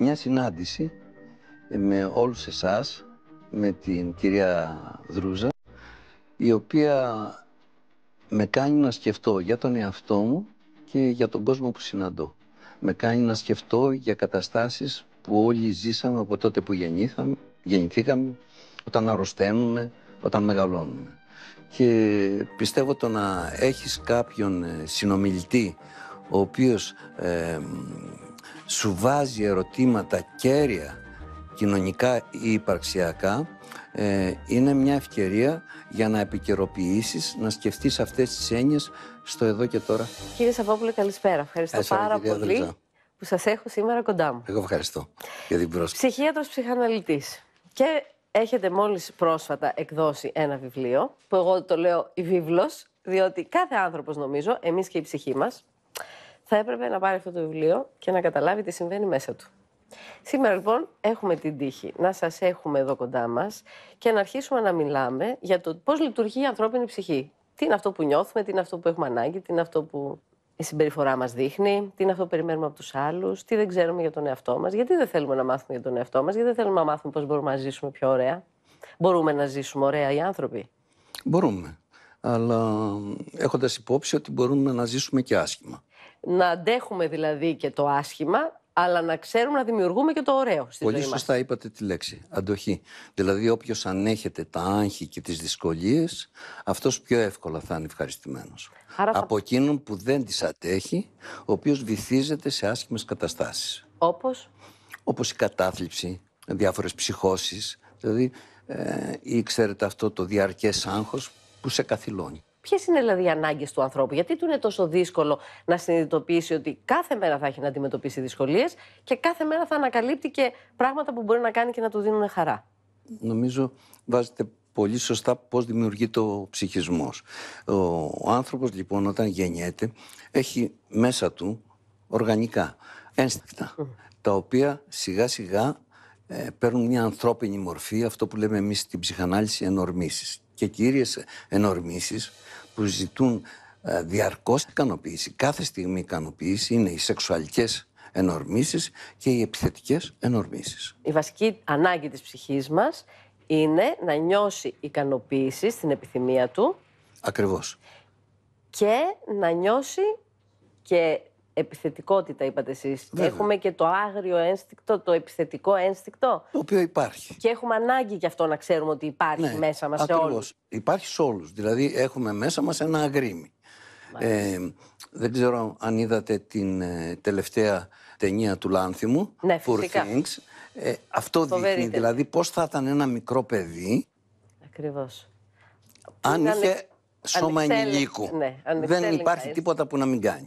Μια συνάντηση με όλους εσάς με την κυρία Δρούζα, η οποία με κάνει να σκεφτώ για τον εαυτό μου και για τον κόσμο που συναντώ. Με κάνει να σκεφτώ για καταστάσεις που όλοι ζήσαμε από τότε που γεννήθαμε, γεννηθήκαμε, όταν αρρωσταίνουμε, όταν μεγαλώνουμε. Και πιστεύω το να έχεις κάποιον ε, συνομιλητή ο οποίος ε, σου βάζει ερωτήματα κέρια κοινωνικά ή υπαρξιακά, ε, είναι μια ευκαιρία για να επικαιροποιήσεις, να σκεφτείς αυτές τις έννοιες στο εδώ και τώρα. Κύριε Σαββόπουλε, καλησπέρα. Ευχαριστώ πάρα πολύ που σας έχω σήμερα κοντά μου. Εγώ ευχαριστώ για την πρόσκληση. Ψυχίατρος ψυχαναλυτής. Και έχετε μόλις πρόσφατα εκδώσει ένα βιβλίο, που εγώ το λέω η βίβλος, διότι κάθε άνθρωπος νομίζω, εμείς και η ψυχή μας, θα έπρεπε να πάρει αυτό το βιβλίο και να καταλάβει τι συμβαίνει μέσα του. Σήμερα λοιπόν έχουμε την τύχη να σας έχουμε εδώ κοντά μας και να αρχίσουμε να μιλάμε για το πώς λειτουργεί η ανθρώπινη ψυχή. Τι είναι αυτό που νιώθουμε, τι είναι αυτό που έχουμε ανάγκη, τι είναι αυτό που η συμπεριφορά μας δείχνει, τι είναι αυτό που περιμένουμε από τους άλλους, τι δεν ξέρουμε για τον εαυτό μας, γιατί δεν θέλουμε να μάθουμε για τον εαυτό μας, γιατί δεν θέλουμε να μάθουμε πώς μπορούμε να ζήσουμε πιο ωραία. Μπορούμε να ζήσουμε ωραία οι άνθρωποι. Μπορούμε, αλλά έχοντας υπόψη ότι μπορούμε να ζήσουμε και άσχημα. Να αντέχουμε δηλαδή και το άσχημα, αλλά να ξέρουμε να δημιουργούμε και το ωραίο στη Πολύ ζωή μας. σωστά είπατε τη λέξη. Αντοχή. Δηλαδή, όποιος ανέχεται τα άγχη και τις δυσκολίες, αυτός πιο εύκολα θα είναι ευχαριστημένος. Από εκείνον που δεν τις αντέχει, ο οποίος βυθίζεται σε άσχημες καταστάσεις. Όπως. Όπως η κατάθλιψη, διάφορες ψυχώσεις. Δηλαδή, ε, ή ξέρετε αυτό το διαρκές άγχος που σε καθυλώνει. Ποιες είναι δηλαδή οι ανάγκες του ανθρώπου, γιατί του είναι τόσο δύσκολο να συνειδητοποιήσει ότι κάθε μέρα θα έχει να αντιμετωπίσει δυσκολίες και κάθε μέρα θα ανακαλύπτει και πράγματα που μπορεί να κάνει και να του δίνουν χαρά. Νομίζω βάζετε πολύ σωστά πώς δημιουργεί ο ψυχισμός. Ο άνθρωπος λοιπόν όταν γεννιέται έχει μέσα του οργανικά ένστικτα τα οποία σιγά σιγά ε, παίρνουν μια ανθρώπινη μορφή αυτό που λέμε εμείς στην ψυχανάλυση ενορμήσεις. Και κύριες ενορμήσεις που ζητούν ε, διαρκώς ικανοποίηση. Κάθε στιγμή ικανοποίηση είναι οι σεξουαλικές ενορμήσεις και οι επιθετικές ενορμήσεις. Η βασική ανάγκη της ψυχής μας είναι να νιώσει ικανοποίηση στην επιθυμία του. Ακριβώς. Και να νιώσει και επιθετικότητα, είπατε εσείς. Έχουμε και το άγριο ένστικτο, το επιθετικό ένστικτο. Το οποίο υπάρχει. Και έχουμε ανάγκη γι' αυτό να ξέρουμε ότι υπάρχει ναι, μέσα μας σε όλους. Υπάρχει σε όλους. Δηλαδή, έχουμε μέσα μας ένα αγρίμι. Ε, δεν ξέρω αν είδατε την ε, τελευταία ταινία του Λάνθιμου, ναι, Poor ε, αυτό δείχνει δηλαδή πώς θα ήταν ένα μικρό παιδί Ακριβώς. αν είχε σώμα ενηλίκου. Ναι, δεν υπάρχει τίποτα που να μην κάνει.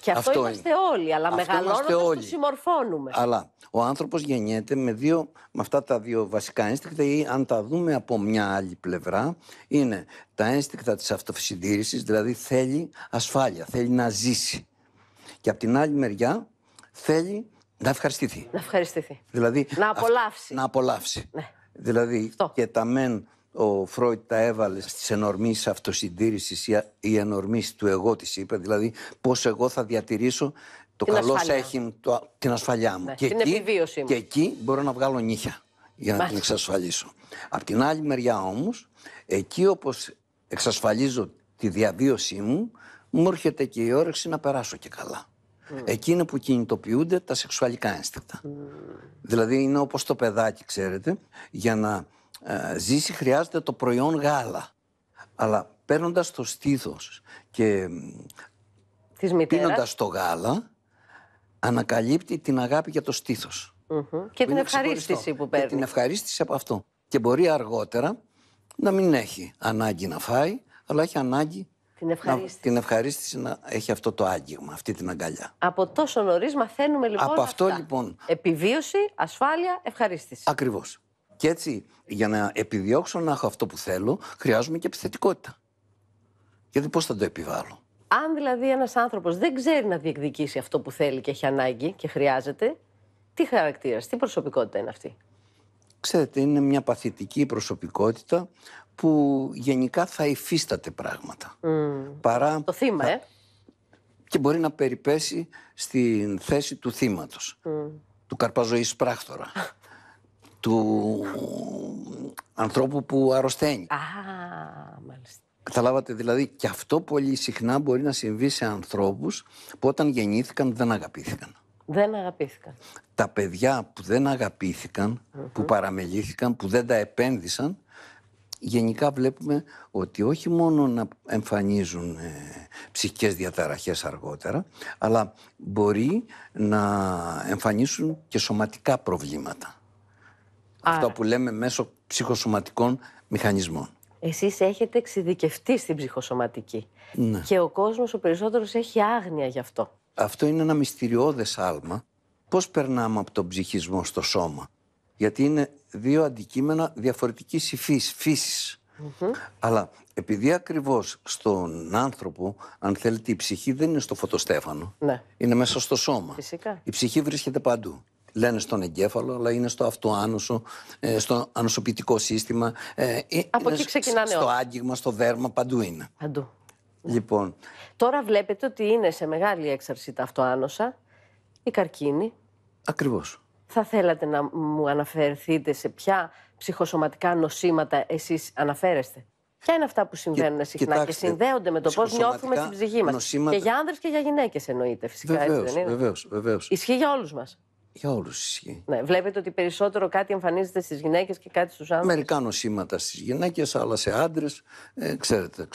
Και αυτό, αυτό είμαστε όλοι, αλλά μεγαλώνοντας το συμμορφώνουμε. Αλλά ο άνθρωπος γεννιέται με, δύο, με αυτά τα δύο βασικά ένστικτα, ή αν τα δούμε από μια άλλη πλευρά, είναι τα ένστικτα της αυτοσυντήρησης, δηλαδή θέλει ασφάλεια, θέλει να ζήσει. Και από την άλλη μεριά θέλει να ευχαριστηθεί. Να ευχαριστηθεί. Δηλαδή, να απολαύσει. Να απολαύσει. Ναι. Δηλαδή και τα μεν ο Φρόιτ τα έβαλε στις ενορμή αυτοσυντήρησης ή ενορμή του εγώ της είπε, δηλαδή πώς εγώ θα διατηρήσω το την καλό έχει το, την ασφαλιά μου. Ναι, και, την εκεί, επιβίωση μου. και εκεί μπορώ να βγάλω νύχια για να την εξασφαλίσω. Απ' την άλλη μεριά όμως, εκεί όπως εξασφαλίζω τη διαβίωσή μου, μου έρχεται και η όρεξη να περάσω και καλά. Mm. Εκεί είναι που κινητοποιούνται τα σεξουαλικά ένστικτα. Δηλαδή είναι όπως το παιδάκι, ξέρετε, για να ε, ζήσει χρειάζεται το προϊόν γάλα. Αλλά παίρνοντας το στήθος και πίνοντας το γάλα, ανακαλύπτει την αγάπη για το στηθο Και την ευχαρίστηση που παίρνει. Και την ευχαρίστηση από αυτό. Και μπορεί αργότερα να μην έχει ανάγκη να φάει, αλλά έχει ανάγκη την ευχαρίστηση. Να, την ευχαρίστηση να έχει αυτό το άγγιγμα, αυτή την αγκαλιά. Από τόσο νωρίς μαθαίνουμε λοιπόν. Από αυτό λοιπόν. Επιβίωση, ασφάλεια, ευχαρίστηση. Ακριβώς. Και έτσι, για να επιδιώξω να έχω αυτό που θέλω, χρειάζομαι και επιθετικότητα. Γιατί πώς θα το επιβάλλω. Αν δηλαδή ένας άνθρωπος δεν ξέρει να διεκδικήσει αυτό που θέλει και έχει ανάγκη και χρειάζεται, τι χαρακτήρας, τι προσωπικότητα είναι αυτή. Ξέρετε, είναι μια παθητική προσωπικότητα που γενικά θα υφίσταται πράγματα. Παρά... Το θύμα, ε. Και μπορεί να περιπέσει στην θέση του θύματος. Του καρπαζοής πράκτορα. του ανθρώπου που αρρωσταίνει. Α, μάλιστα. Καταλάβατε, δηλαδή, και αυτό πολύ συχνά μπορεί να συμβεί σε ανθρώπους που όταν γεννήθηκαν δεν αγαπήθηκαν. Δεν αγαπήθηκαν. Τα παιδιά που δεν αγαπηθηκαν που παραμελήθηκαν, που δεν τα επένδυσαν, γενικά βλέπουμε ότι όχι μόνο να εμφανίζουν ε, ψυχικές διαταραχές αργότερα, αλλά μπορεί να εμφανίσουν και σωματικά προβλήματα. Αυτό που λέμε μέσω ψυχοσωματικών μηχανισμών. Εσείς έχετε εξειδικευτεί στην ψυχοσωματική. Ναι. Και ο κόσμος ο περισσότερος έχει άγνοια γι' αυτό. Αυτό είναι ένα μυστηριώδες άλμα. Πώς περνάμε από τον ψυχισμό στο σώμα. Γιατί είναι δύο αντικείμενα διαφορετικής υφής, φύσης. Αλλά επειδή ακριβώς στον άνθρωπο, αν θέλετε, η ψυχή δεν είναι στο φωτοστέφανο. Ναι. Είναι μέσα στο σώμα. Η ψυχή βρίσκεται παντού λένε στον εγκέφαλο, αλλά είναι στο αυτοάνωσο, ε, στο ανοσοποιητικό σύστημα. Ε, ε, Από Στο άγγιγμα, στο δέρμα, παντού είναι. Παντού. Ναι. Λοιπόν. Τώρα βλέπετε ότι είναι σε μεγάλη έξαρση τα αυτοάνωσα, η καρκίνη. Ακριβώς. Θα θέλατε να μου αναφερθείτε σε ποια ψυχοσωματικά νοσήματα εσείς αναφέρεστε. Ποια είναι αυτά που συμβαίνουν και, συχνά και συνδέονται με το πώς νιώθουμε στην ψυχή μας. Νοσήματα... Και για άνδρες και για γυναίκες εννοείται φυσικά. Βεβαίως, Βεβαίως, βεβαίως. Ισχύει για όλους μας. Για όλους ισχύει. Ναι, βλέπετε ότι περισσότερο κάτι εμφανίζεται στις γυναίκες και κάτι στους άντρες. Μερικά νοσήματα στις γυναίκες, άλλα σε άντρες. Ε, ξέρετε,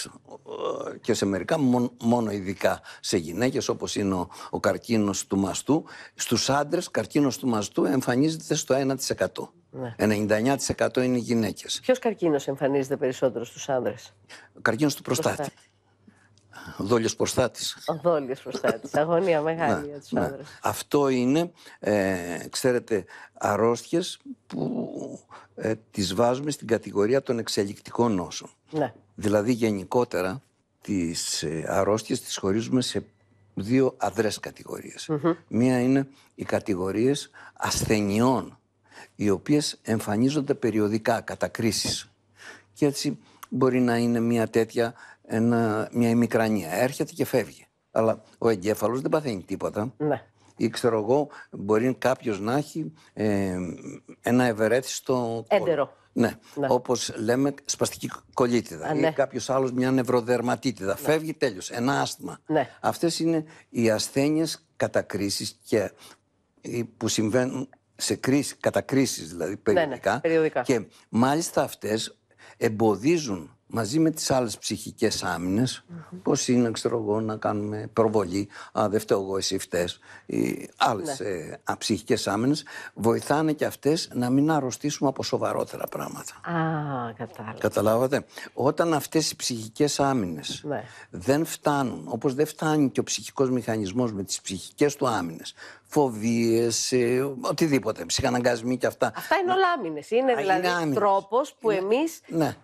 και σε μερικά μόνο ειδικά σε γυναίκες, όπως είναι ο, ο καρκίνος του μαστού. Στους άντρες, καρκίνος του μαστού εμφανίζεται στο 1%. 99% ναι. ε, είναι γυναίκες. Ποιος καρκίνος εμφανίζεται περισσότερο στους άντρες, καρκίνος του προστάτη. Ο Δόλιος Προστάτη. Ο Δόλιος Προστάτη. Αγωνία μεγάλη για τους ναι, ναι. Αυτό είναι, ε, ξέρετε, αρρώστιες που ε, τις βάζουμε στην κατηγορία των εξελικτικών νόσων. Ναι. Δηλαδή, γενικότερα, τις ε, αρρώστιες τις χωρίζουμε σε δύο αδρές κατηγορίες. Mm-hmm. Μία είναι οι κατηγορίες ασθενειών, οι οποίες εμφανίζονται μια ειναι οι κατηγοριες ασθενειων οι οποιες εμφανιζονται περιοδικα κατα κριση και ετσι μπορει να ειναι μια τετοια ένα, μια ημικρανία. Έρχεται και φεύγει. Αλλά ο εγκέφαλος δεν παθαίνει τίποτα. Ναι. Ή ξέρω εγώ, μπορεί κάποιος να έχει ε, ένα ευερέθιστο. Έντερο. Ναι. ναι. Όπως λέμε, σπαστική κολλήτιδα. Ή ναι. κάποιος άλλος μια νευροδερματίτιδα. Ναι. Φεύγει, τέλειω. Ένα άσθημα, Ναι. Αυτές είναι οι ασθένειες κατακρίσεις και που συμβαίνουν σε κρίση, κατακρίσεις δηλαδή περιοδικά, περιοδικά. και μάλιστα αυτές εμποδίζουν μαζί με τις άλλες ψυχικές άμυνες, mm-hmm. πώς είναι, ξέρω εγώ, να κάνουμε προβολή, α, δεν φταίω εγώ, εσύ φταίς, οι άλλες ναι. ε, α, ψυχικές άμυνες, βοηθάνε και αυτές να μην αρρωστήσουμε από σοβαρότερα πράγματα. Α, κατάλαβα. Καταλάβατε. Όταν αυτές οι ψυχικές άμυνες ναι. δεν φτάνουν, όπως δεν φτάνει και ο ψυχικός μηχανισμός με τις ψυχικές του άμυνες, φοβίες, ε, οτιδήποτε, ψυχαναγκασμοί και αυτά. Αυτά είναι όλα άμυνες. Είναι α, δηλαδή τρόπος που εμείς ναι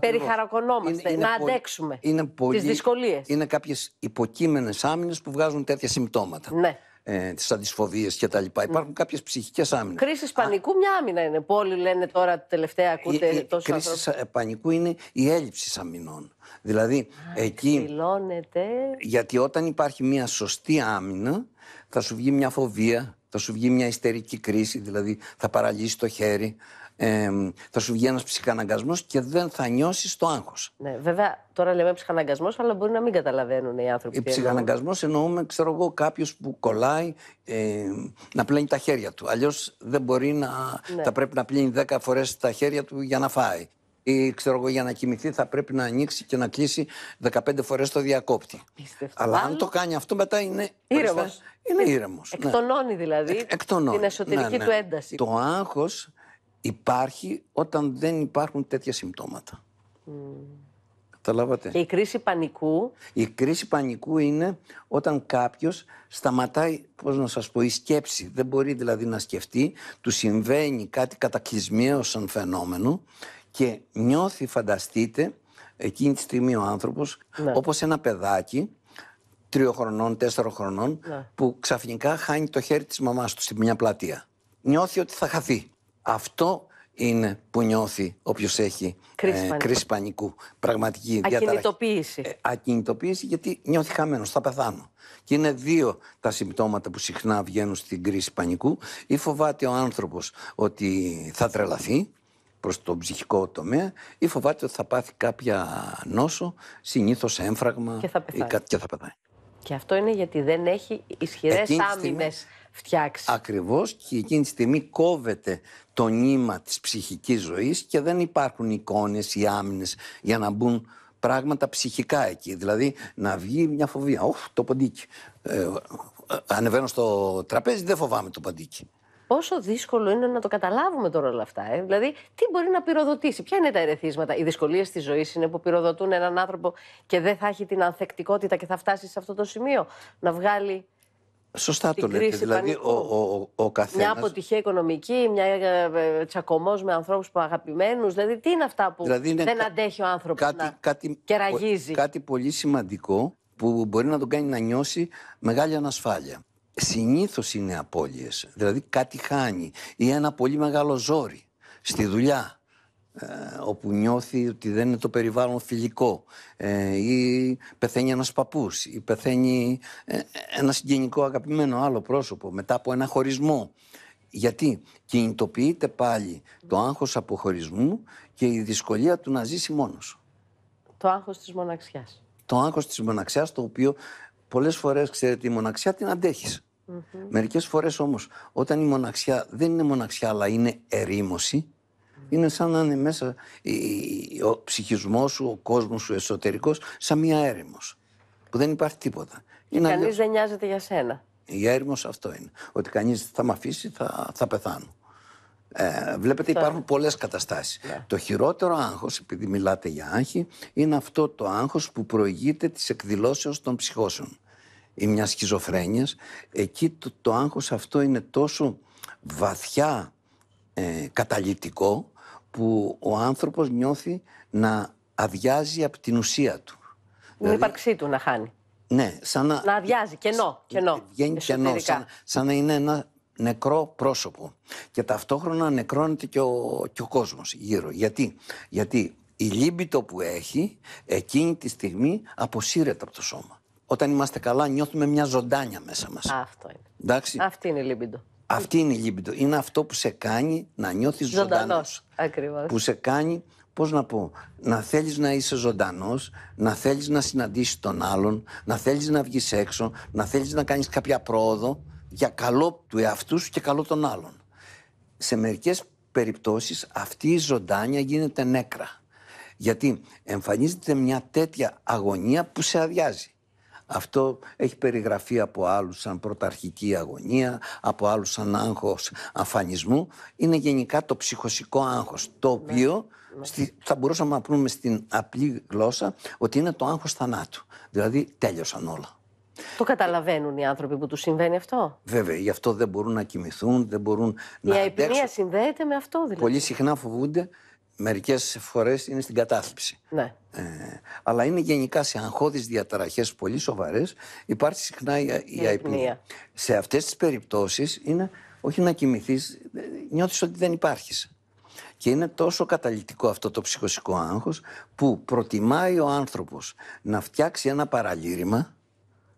περιχαρακωνόμαστε, είναι, είναι να αντέξουμε είναι πολύ, τις δυσκολίες. Είναι κάποιες υποκείμενες άμυνες που βγάζουν τέτοια συμπτώματα. Ναι. Ε, τις αντισφοβίες κτλ. Υπάρχουν ναι. κάποιες ψυχικές άμυνες. Κρίση πανικού, Α, μια άμυνα είναι. Πολλοί λένε τώρα τελευταία, ακούτε η, τόσο. Κρίση πανικού είναι η έλλειψη αμυνών. Δηλαδή Α, εκεί. Δηλώνεται Γιατί όταν υπάρχει μια σωστή άμυνα, θα σου βγει μια φοβία, θα σου βγει μια ιστερική κρίση, δηλαδή θα παραλύσει το χέρι, ε, θα σου βγει ένας ψυχαναγκασμός και δεν θα νιώσεις το άγχος. Ναι, βέβαια, τώρα λέμε ψυχαναγκασμός, αλλά μπορεί να μην καταλαβαίνουν οι άνθρωποι. Ο ψυχαναγκασμός εννοούμε, ξέρω εγώ, κάποιος που κολλάει ε, να πλένει τα χέρια του. Αλλιώς δεν μπορεί να. Ναι. Θα πρέπει να πλύνει 10 φορές τα χέρια του για να φάει. Ή ξέρω εγώ, για να κοιμηθεί θα πρέπει να ανοίξει και να κλείσει 15 φορές το διακόπτη. Αλλά αν το κάνει αυτό, μετά είναι ήρεμος. Είναι ήρεμος. Ναι. Εκτονώνει δηλαδή Εκ, εκτονώνει. την εσωτερική ναι, ναι. του ένταση. Το άγχος υπάρχει όταν δεν υπάρχουν τέτοια συμπτώματα. Mm. Καταλάβατε. Και η κρίση πανικού. Η κρίση πανικού είναι όταν κάποιος σταματάει, πώς να σας πω, η σκέψη. Δεν μπορεί δηλαδή να σκεφτεί, του συμβαίνει κάτι κατακλυσμιαίος σαν φαινόμενο και νιώθει, φανταστείτε, εκείνη τη στιγμή ο άνθρωπος, ναι. όπως ένα παιδάκι, τριών χρονών, τέσσερων χρονών, ναι. που ξαφνικά χάνει το χέρι της μαμάς του σε μια πλατεία. Νιώθει ότι θα χαθεί. Αυτό είναι που νιώθει όποιος έχει ε, κρίση, πανικού. Πραγματική ακινητοποίηση. Ε, ακινητοποίηση γιατί νιώθει χαμένος, θα πεθάνω. Και είναι δύο τα συμπτώματα που συχνά βγαίνουν στην κρίση πανικού. Ή φοβάται ο άνθρωπος ότι θα τρελαθεί προς τον ψυχικό τομέα ή φοβάται ότι θα πάθει κάποια νόσο, συνήθως έμφραγμα και θα πεθάνει. Και, αυτό είναι γιατί δεν έχει ισχυρές άμυνες φτιάξει. Ακριβώς και εκείνη τη στιγμή κόβεται το νήμα της ψυχικής ζωής και δεν υπάρχουν εικόνες ή άμυνες για να μπουν πράγματα ψυχικά εκεί. Δηλαδή να βγει μια φοβία. Οχ, το ποντίκι. Ε, ε, ανεβαίνω στο τραπέζι, δεν φοβάμαι το ποντίκι. Πόσο δύσκολο είναι να το καταλάβουμε τώρα όλα αυτά. Ε? Δηλαδή, τι μπορεί να πυροδοτήσει, ποια είναι τα ερεθίσματα. Οι δυσκολίες της ζωής είναι που πυροδοτούν έναν άνθρωπο και δεν θα έχει την ανθεκτικότητα και θα φτάσει σε αυτό το σημείο να βγάλει Σωστά το λέτε. Δηλαδή, ο, ο, ο, καθένας... Μια αποτυχία οικονομική, μια ε, ε, τσακωμός με ανθρώπους που αγαπημένους. Δηλαδή, τι είναι αυτά που δηλαδή, δεν αντέχει ο άνθρωπος να κάτι, κεραγίζει. Κάτι πολύ σημαντικό που μπορεί να τον κάνει να νιώσει μεγάλη ανασφάλεια. Συνήθως είναι απώλειες. Δηλαδή, κάτι χάνει ή ένα πολύ μεγάλο ζόρι στη δουλειά ε, όπου νιώθει ότι δεν είναι το περιβάλλον φιλικό ε, ή πεθαίνει ένας παππούς ή πεθαίνει ε, ένα συγγενικό αγαπημένο άλλο πρόσωπο μετά από ένα χωρισμό. Γιατί κινητοποιείται πάλι το άγχος αποχωρισμού και η δυσκολία του να ζήσει μόνος. Το άγχος της μοναξιάς. Το άγχος της μοναξιάς το οποίο πολλές φορές ξέρετε η μοναξιά την αντέχεις. Mm-hmm. Μερικές φορές όμως όταν η μοναξιά δεν είναι μοναξιά αλλά είναι ερήμωση είναι σαν να είναι μέσα ο ψυχισμός σου, ο κόσμος σου εσωτερικός, σαν μία έρημος. Που δεν υπάρχει τίποτα. Και Κανεί δεν νοιάζεται για σένα. Η έρημος αυτό είναι. Ότι κανείς θα με αφήσει, θα, θα πεθάνω. Ε, βλέπετε, υπάρχουν πολλές καταστάσεις. Ναι. Το χειρότερο άγχος, επειδή μιλάτε για άγχη, είναι αυτό το άγχος που προηγείται της εκδηλώσεως των ψυχώσεων ή μιας σχιζοφρένειας. Εκεί το, το άγχος αυτό είναι τόσο βαθιά ε, καταλυτικό που ο άνθρωπος νιώθει να αδειάζει από την ουσία του. Την δηλαδή, ύπαρξή του να χάνει. Ναι, σαν να... Να αδειάζει, κενό, κενό. Βγαίνει κενό, σαν, σαν να είναι ένα νεκρό πρόσωπο. Και ταυτόχρονα νεκρώνεται και ο, και ο κόσμος γύρω. Γιατί, γιατί η λίμπητο που έχει εκείνη τη στιγμή αποσύρεται από το σώμα. Όταν είμαστε καλά νιώθουμε μια ζωντάνια μέσα μας. Αυτό είναι. Εντάξει. Αυτή είναι η λίμπητο. Αυτή είναι η λύπη του. Είναι αυτό που σε κάνει να νιώθεις ζωντανός. Ακριβώς. Που σε κάνει, πώς να πω, να θέλεις να είσαι ζωντανός, να θέλεις να συναντήσεις τον άλλον, να θέλεις να βγεις έξω, να θέλεις να κάνεις κάποια πρόοδο για καλό του εαυτού σου και καλό των άλλων. Σε μερικές περιπτώσεις αυτή η ζωντάνια γίνεται νέκρα. Γιατί εμφανίζεται μια τέτοια αγωνία που σε αδειάζει. Αυτό έχει περιγραφεί από άλλους σαν πρωταρχική αγωνία, από άλλους σαν άγχος αφανισμού. Είναι γενικά το ψυχοσικό άγχος, το ναι, οποίο ναι. θα μπορούσαμε να πούμε στην απλή γλώσσα ότι είναι το άγχος θανάτου. Δηλαδή τέλειωσαν όλα. Το καταλαβαίνουν οι άνθρωποι που τους συμβαίνει αυτό. Βέβαια, γι' αυτό δεν μπορούν να κοιμηθούν, δεν μπορούν Η να. Η αϊπνία συνδέεται με αυτό, δηλαδή. Πολύ συχνά φοβούνται μερικές φορές είναι στην κατάθλιψη. Ναι. Ε, αλλά είναι γενικά σε αγχώδεις διαταραχές πολύ σοβαρές, υπάρχει συχνά η, η, αϊπνία. Σε αυτές τις περιπτώσεις είναι όχι να κοιμηθείς, ε, νιώθεις ότι δεν υπάρχεις. Και είναι τόσο καταλητικό αυτό το ψυχοσικό άγχος που προτιμάει ο άνθρωπος να φτιάξει ένα παραλήρημα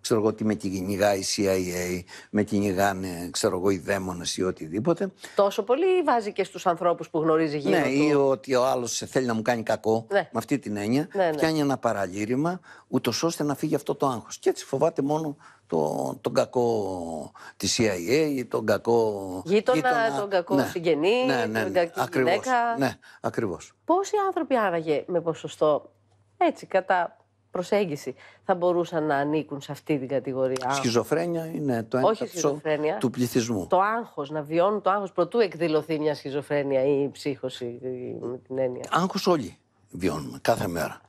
ξέρω εγώ ότι με κυνηγάει η CIA, με κυνηγάνε ξέρω εγώ οι δαίμονες ή οτιδήποτε. Τόσο πολύ βάζει και στους ανθρώπους που γνωρίζει γύρω ναι, του. Ναι, ή ότι ο άλλος θέλει να μου κάνει κακό, ναι. με αυτή την έννοια, ναι, ναι. πιάνει ένα παραλήρημα, ούτως ώστε να φύγει αυτό το άγχος. Και έτσι φοβάται μόνο το, τον κακό τη CIA ή τον κακό. Γείτονα, γείτονα τον κακό ναι, συγγενή, ναι, ναι, τον ναι, κακή ακριβώς, γυναίκα. Ναι, ακριβώς. Πόσοι άνθρωποι άραγε με ποσοστό έτσι κατά προσέγγιση θα μπορούσαν να ανήκουν σε αυτή την κατηγορία. Σχιζοφρένεια είναι το ένταξο του πληθυσμού. Το άγχος, να βιώνουν το άγχος προτού εκδηλωθεί μια σχιζοφρένεια ή η ψύχωση με την έννοια. Άγχος όλοι βιώνουμε κάθε μέρα.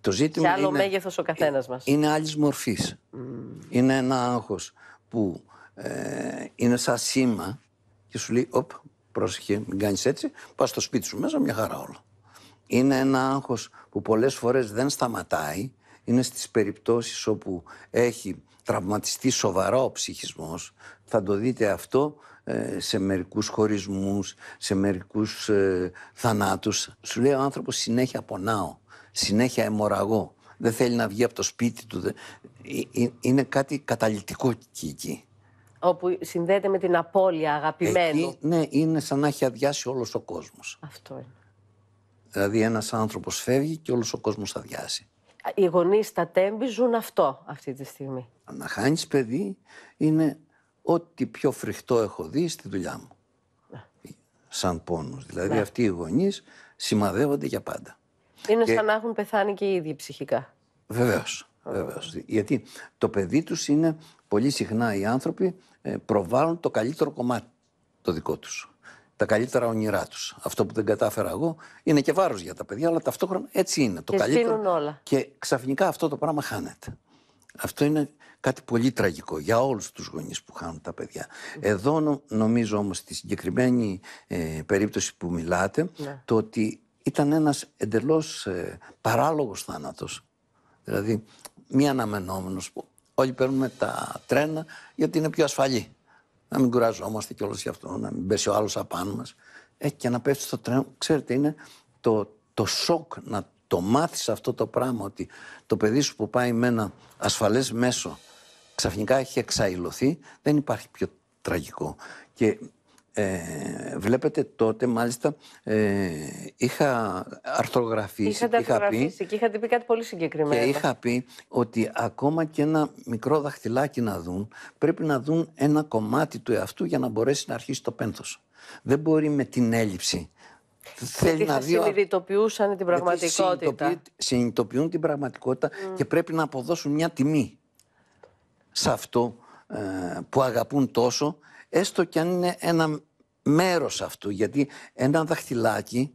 Το ζήτημα και άλλο είναι, μέγεθος ο καθένας μας. Είναι άλλης μορφής. Είναι ένα άγχος που ε, είναι σαν σήμα και σου λέει, όπ, πρόσεχε, μην κάνεις έτσι, πας στο σπίτι σου μέσα, μια χαρά όλα είναι ένα άγχος που πολλές φορές δεν σταματάει. Είναι στις περιπτώσεις όπου έχει τραυματιστεί σοβαρό ο ψυχισμός. Θα το δείτε αυτό ε, σε μερικούς χωρισμούς, σε μερικούς ε, θανάτους. Σου λέει ο άνθρωπος συνέχεια πονάω, συνέχεια αιμορραγώ. Δεν θέλει να βγει από το σπίτι του. Ε, είναι κάτι καταλυτικό εκεί. Όπου συνδέεται με την απώλεια αγαπημένου. ναι, είναι σαν να έχει αδειάσει όλος ο κόσμος. Αυτό είναι. Δηλαδή ένας άνθρωπος φεύγει και όλος ο κόσμος διάσει. Οι γονείς στα τέμπη ζουν αυτό αυτή τη στιγμή. Να χάνει παιδί είναι ό,τι πιο φρικτό έχω δει στη δουλειά μου. Ναι. Σαν πόνος. Δηλαδή ναι. αυτοί οι γονείς σημαδεύονται για πάντα. Είναι σαν να έχουν πεθάνει και οι ίδιοι ψυχικά. Βεβαίως, Βεβαίως. Γιατί το παιδί τους είναι πολύ συχνά οι άνθρωποι ε, προβάλλουν το καλύτερο κομμάτι το δικό τους τα καλύτερα όνειρά τους. Αυτό που δεν κατάφερα εγώ είναι και βάρος για τα παιδιά, αλλά ταυτόχρονα έτσι είναι. Το και καλύτερο. Όλα. Και ξαφνικά αυτό το πράγμα χάνεται. Αυτό είναι κάτι πολύ τραγικό για όλους τους γονείς που χάνουν τα παιδιά. Εδώ νομίζω όμως στη συγκεκριμένη ε, περίπτωση που μιλάτε ναι. το ότι ήταν ένας εντελώς ε, παράλογος Δηλαδή μη αναμενόμενος. Όλοι παίρνουμε τα τρένα γιατί είναι πιο ασφαλή να μην κουραζόμαστε κιόλας γι' αυτό, να μην πέσει ο άλλος απάνω μας. Ε, και να πέσει στο τρένο, ξέρετε, είναι το, το σοκ να το μάθεις αυτό το πράγμα ότι το παιδί σου που πάει με ένα ασφαλές μέσο ξαφνικά έχει εξαϊλωθεί, δεν υπάρχει πιο τραγικό. Και ε, βλέπετε τότε μάλιστα ε, είχα αρθρογραφήσει και είχα πει, και είχατε πει κάτι πολύ συγκεκριμένο και είχα πει ότι ακόμα και ένα μικρό δαχτυλάκι να δουν πρέπει να δουν ένα κομμάτι του εαυτού για να μπορέσει να αρχίσει το πένθος δεν μπορεί με την έλλειψη Θέλει να δει. Συνειδητοποιούσαν την πραγματικότητα. Συνειδητοποιούν την πραγματικότητα και πρέπει να αποδώσουν μια τιμή σε αυτό ε, που αγαπούν τόσο, έστω και αν είναι ένα μέρος αυτού, γιατί ένα δαχτυλάκι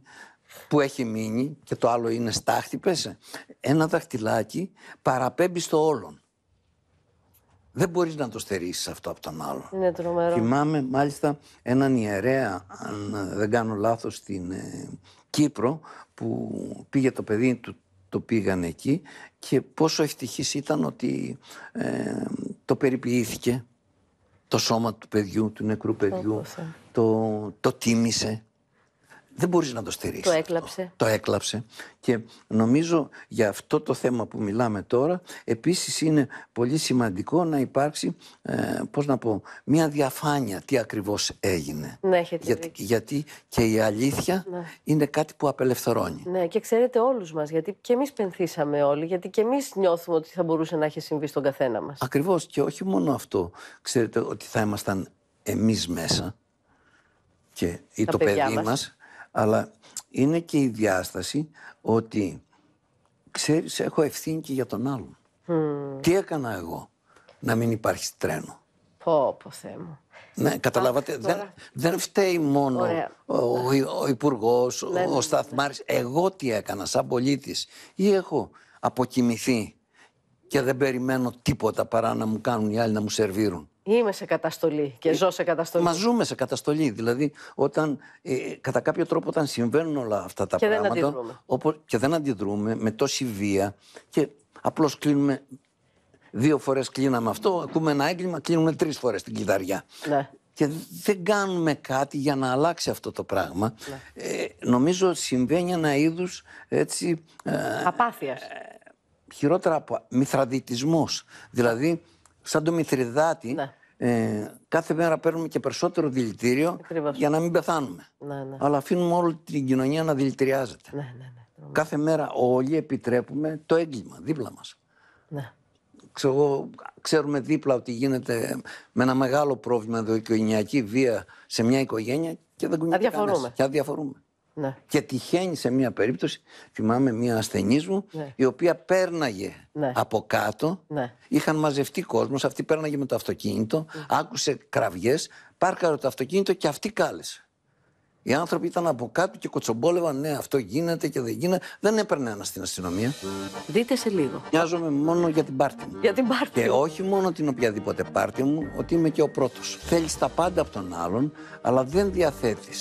που έχει μείνει και το άλλο είναι στάχτη, πέσε, ένα δαχτυλάκι παραπέμπει στο όλον. Δεν μπορείς να το στερήσεις αυτό από τον άλλο. Είναι τρομερό. Θυμάμαι μάλιστα έναν ιερέα, αν ε, δεν κάνω λάθος, στην ε, Κύπρο, που πήγε το παιδί του, το πήγαν εκεί και πόσο ευτυχής ήταν ότι ε, το περιποιήθηκε το σώμα του παιδιού, του νεκρού παιδιού το, το τίμησε. Δεν μπορείς να το στηρίξεις. Το έκλαψε. Το, έκλαψε. Και νομίζω για αυτό το θέμα που μιλάμε τώρα, επίσης είναι πολύ σημαντικό να υπάρξει, ε, πώς να πω, μια διαφάνεια τι ακριβώς έγινε. Ναι, έχετε γιατί, δίκιο. γιατί και η αλήθεια ναι. είναι κάτι που απελευθερώνει. Ναι, και ξέρετε όλους μας, γιατί και εμείς πενθήσαμε όλοι, γιατί και εμείς νιώθουμε ότι θα μπορούσε να έχει συμβεί στον καθένα μας. Ακριβώς και όχι μόνο αυτό. Ξέρετε ότι θα ήμασταν εμείς μέσα, και, ή το παιδί μας, αλλά είναι και η διάσταση ότι ξέρεις έχω ευθύνη και για τον άλλον. Τι έκανα εγώ να μην υπάρχει τρένο. Πω πω Θεέ μου. Ναι, καταλάβατε. Δεν, δεν φταίει μόνο ο, ο, ο υπουργός, ο, ναι, ναι, ο ναι, σταθμάρης. Εγώ τι έκανα σαν πολίτης. Ή έχω αποκοιμηθεί και δεν περιμένω τίποτα παρά να μου κάνουν οι άλλοι να μου σερβίρουν. Είμαι σε καταστολή και ε, ζω σε καταστολή. Μα ζούμε σε καταστολή. Δηλαδή, όταν, ε, κατά κάποιο τρόπο, όταν συμβαίνουν όλα αυτά τα πράγματα. Όπως, και δεν αντιδρούμε με τόση βία. Και απλώς κλείνουμε. Δύο φορές κλείναμε αυτό. Ακούμε ένα έγκλημα, κλείνουμε τρεις φορές την κλειδαριά. Ναι. Και δεν κάνουμε κάτι για να αλλάξει αυτό το πράγμα. Ναι. Ε, νομίζω συμβαίνει ένα είδους έτσι. Ε, Απάθειας. Ε, χειρότερα από μηθραδιτισμό. Δηλαδή, σαν το Μηθριδάτη, ναι. ε, κάθε μέρα παίρνουμε και περισσότερο δηλητήριο για να μην πεθάνουμε. Ναι, ναι. Αλλά αφήνουμε όλη την κοινωνία να δηλητηριάζεται. Ναι, ναι, ναι. Κάθε μέρα όλοι επιτρέπουμε το έγκλημα δίπλα μας. Ναι. Ξέρω, ξέρουμε δίπλα ότι γίνεται με ένα μεγάλο πρόβλημα οικογενειακή βία σε μια οικογένεια και δεν κουνιέται κανένας. Και αδιαφορούμε. Ναι. Και τυχαίνει σε μια περίπτωση, θυμάμαι μια ασθενής μου, ναι. η οποία πέρναγε ναι. από κάτω. Ναι. Είχαν μαζευτεί κόσμος, αυτή πέρναγε με το αυτοκίνητο, άκουσε κραυγές, πάρκαρε το αυτοκίνητο και αυτή κάλεσε. Οι άνθρωποι ήταν από κάτω και κοτσομπόλευαν, ναι, αυτό γίνεται και δεν γίνεται. Δεν έπαιρνε ένα στην αστυνομία. Δείτε σε λίγο. Μοιάζομαι μόνο για την πάρτι μου. Για την πάρτι. Και όχι μόνο την οποιαδήποτε πάρτι μου, ότι είμαι και ο πρώτος. Θέλεις τα πάντα από τον άλλον, αλλά δεν διαθέτεις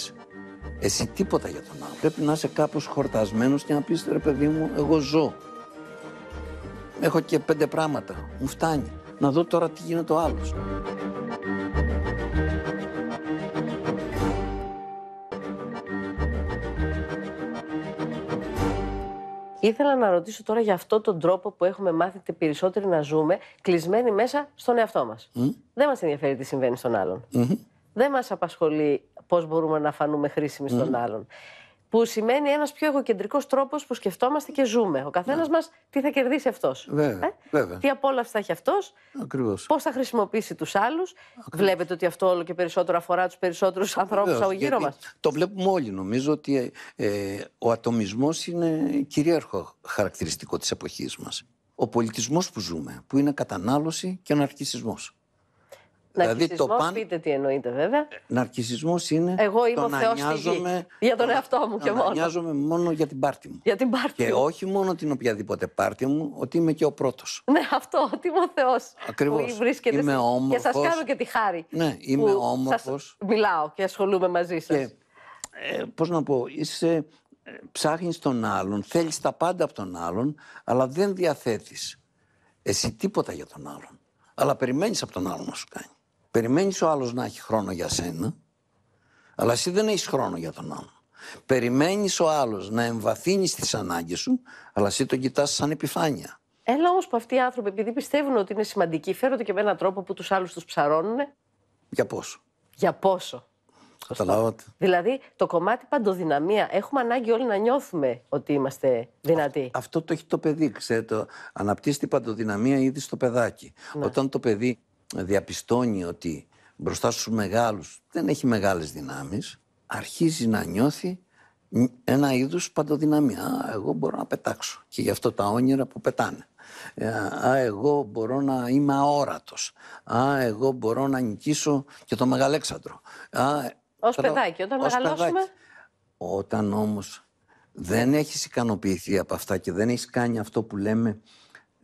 εσύ τίποτα για τον άλλο. Πρέπει να είσαι κάπως χορτασμένος και να πεις ρε παιδί μου εγώ ζω. Έχω και πέντε πράγματα. Μου φτάνει. Να δω τώρα τι γίνεται ο άλλος. Ήθελα να ρωτήσω τώρα για αυτό τον τρόπο που έχουμε μάθει ότι περισσότεροι να ζούμε κλεισμένοι μέσα στον εαυτό μας. Δεν μας ενδιαφέρει τι συμβαίνει στον αλλον Δεν μας απασχολεί Πώς μπορούμε να φανούμε χρήσιμοι mm. στον άλλον. Που σημαίνει ένας πιο εγωκεντρικός τρόπος που σκεφτόμαστε και ζούμε. Ο καθένας ναι. μας τι θα κερδίσει αυτός. Βέβαια, ε? βέβαια. Τι απόλαυση θα έχει αυτός. Πώς θα χρησιμοποιήσει τους άλλους. Βλέπετε ότι αυτό όλο και περισσότερο αφορά τους περισσότερους ανθρώπους από γύρω μας. Το βλέπουμε όλοι. Νομίζω ότι ε, ε ο ατομισμός είναι κυρίαρχο χαρακτηριστικό της εποχής μας. Ο πολιτισμός που ζούμε, που είναι κατανάλωση και αναρχισμό. Δηλαδή το παν... πείτε τι εννοείτε βέβαια. Ε, Ναρκισισμό είναι. Εγώ είμαι να Θεός νοιάζομαι... Για τον εαυτό μου και μόνο. Να νοιάζομαι μόνο για την πάρτη μου. Για την πάρτη και όχι μόνο την οποιαδήποτε πάρτη μου, ότι είμαι και ο πρώτος. Ναι, αυτό, ότι είμαι ο Θεός. Ακριβώ. Είμαι όμορφο. Και σας κάνω και τη χάρη. Ναι, είμαι όμορφος. Μιλάω και ασχολούμαι μαζί σας. Ε, Πώς να πω, είσαι. Ε, ψάχνεις τον άλλον, θέλεις τα πάντα από τον άλλον, αλλά δεν διαθέτεις εσύ τίποτα για τον άλλον. Αλλά περιμένεις από τον άλλον να σου κάνει. Περιμένεις ο άλλος να έχει χρόνο για σένα, αλλά εσύ δεν έχεις χρόνο για τον άλλο. Περιμένεις ο άλλος να εμβαθύνεις τις ανάγκες σου, αλλά εσύ τον κοιτάς σαν επιφάνεια. Έλα όμως που αυτοί οι άνθρωποι, επειδή πιστεύουν ότι είναι σημαντικοί, φέρονται και με έναν τρόπο που τους άλλους τους ψαρώνουν. Για πόσο. Για πόσο. Καταλάβατε. Δηλαδή, το κομμάτι παντοδυναμία. Έχουμε ανάγκη όλοι να νιώθουμε ότι είμαστε δυνατοί. Αυτό, το έχει το παιδί, ξέρετε. Αναπτύσσει την παντοδυναμία ήδη στο παιδάκι. Ναι. Όταν το παιδί διαπιστώνει ότι μπροστά στους μεγάλους δεν έχει μεγάλες δυνάμεις, αρχίζει να νιώθει ένα είδους παντοδυναμία. Α, εγώ μπορώ να πετάξω και γι' αυτό τα όνειρα που πετάνε. Ε, Α, εγώ μπορώ να είμαι αόρατος. Α, εγώ μπορώ να νικήσω και το Μεγαλέξανδρο. Α, ως παιδάκι, όταν μεγαλώσουμε... Όταν όμως δεν έχεις ικανοποιηθεί από αυτά και δεν έχεις κάνει αυτό που λέμε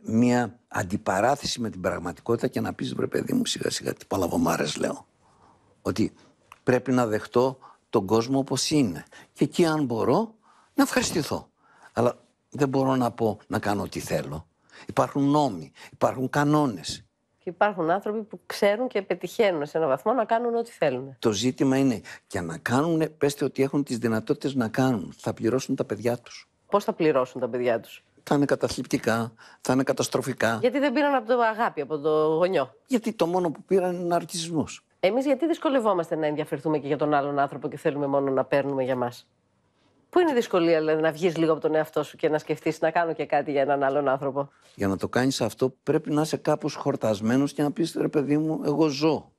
μια αντιπαράθεση με την πραγματικότητα και να πεις βρε παιδί μου σιγά σιγά τι παλαβομάρες λέω ότι πρέπει να δεχτώ τον κόσμο όπως είναι και εκεί αν μπορώ να ευχαριστηθώ αλλά δεν μπορώ να πω να κάνω τι θέλω υπάρχουν νόμοι, υπάρχουν κανόνες και υπάρχουν άνθρωποι που ξέρουν και πετυχαίνουν σε έναν βαθμό να κάνουν ό,τι θέλουν. Το ζήτημα είναι και να κάνουν, πέστε ότι έχουν τις δυνατότητες να κάνουν. Θα πληρώσουν τα παιδιά τους. Πώς θα πληρώσουν τα παιδιά τους θα είναι καταθλιπτικά, θα είναι καταστροφικά. Γιατί δεν πήραν από το αγάπη, από το γονιό. Γιατί το μόνο που πήραν είναι ναρκισμός. Εμείς γιατί δυσκολευόμαστε να ενδιαφερθούμε και για τον άλλον άνθρωπο και θέλουμε μόνο να παίρνουμε για μας. Πού είναι η δυσκολία δηλαδή, να βγεις λίγο από τον εαυτό σου και να σκεφτείς να κάνω και κάτι για έναν άλλον άνθρωπο. Για να το κάνεις αυτό, πρέπει να είσαι κάπως χορτασμένος και να πεις ρε παιδί μου, εγώ ζω.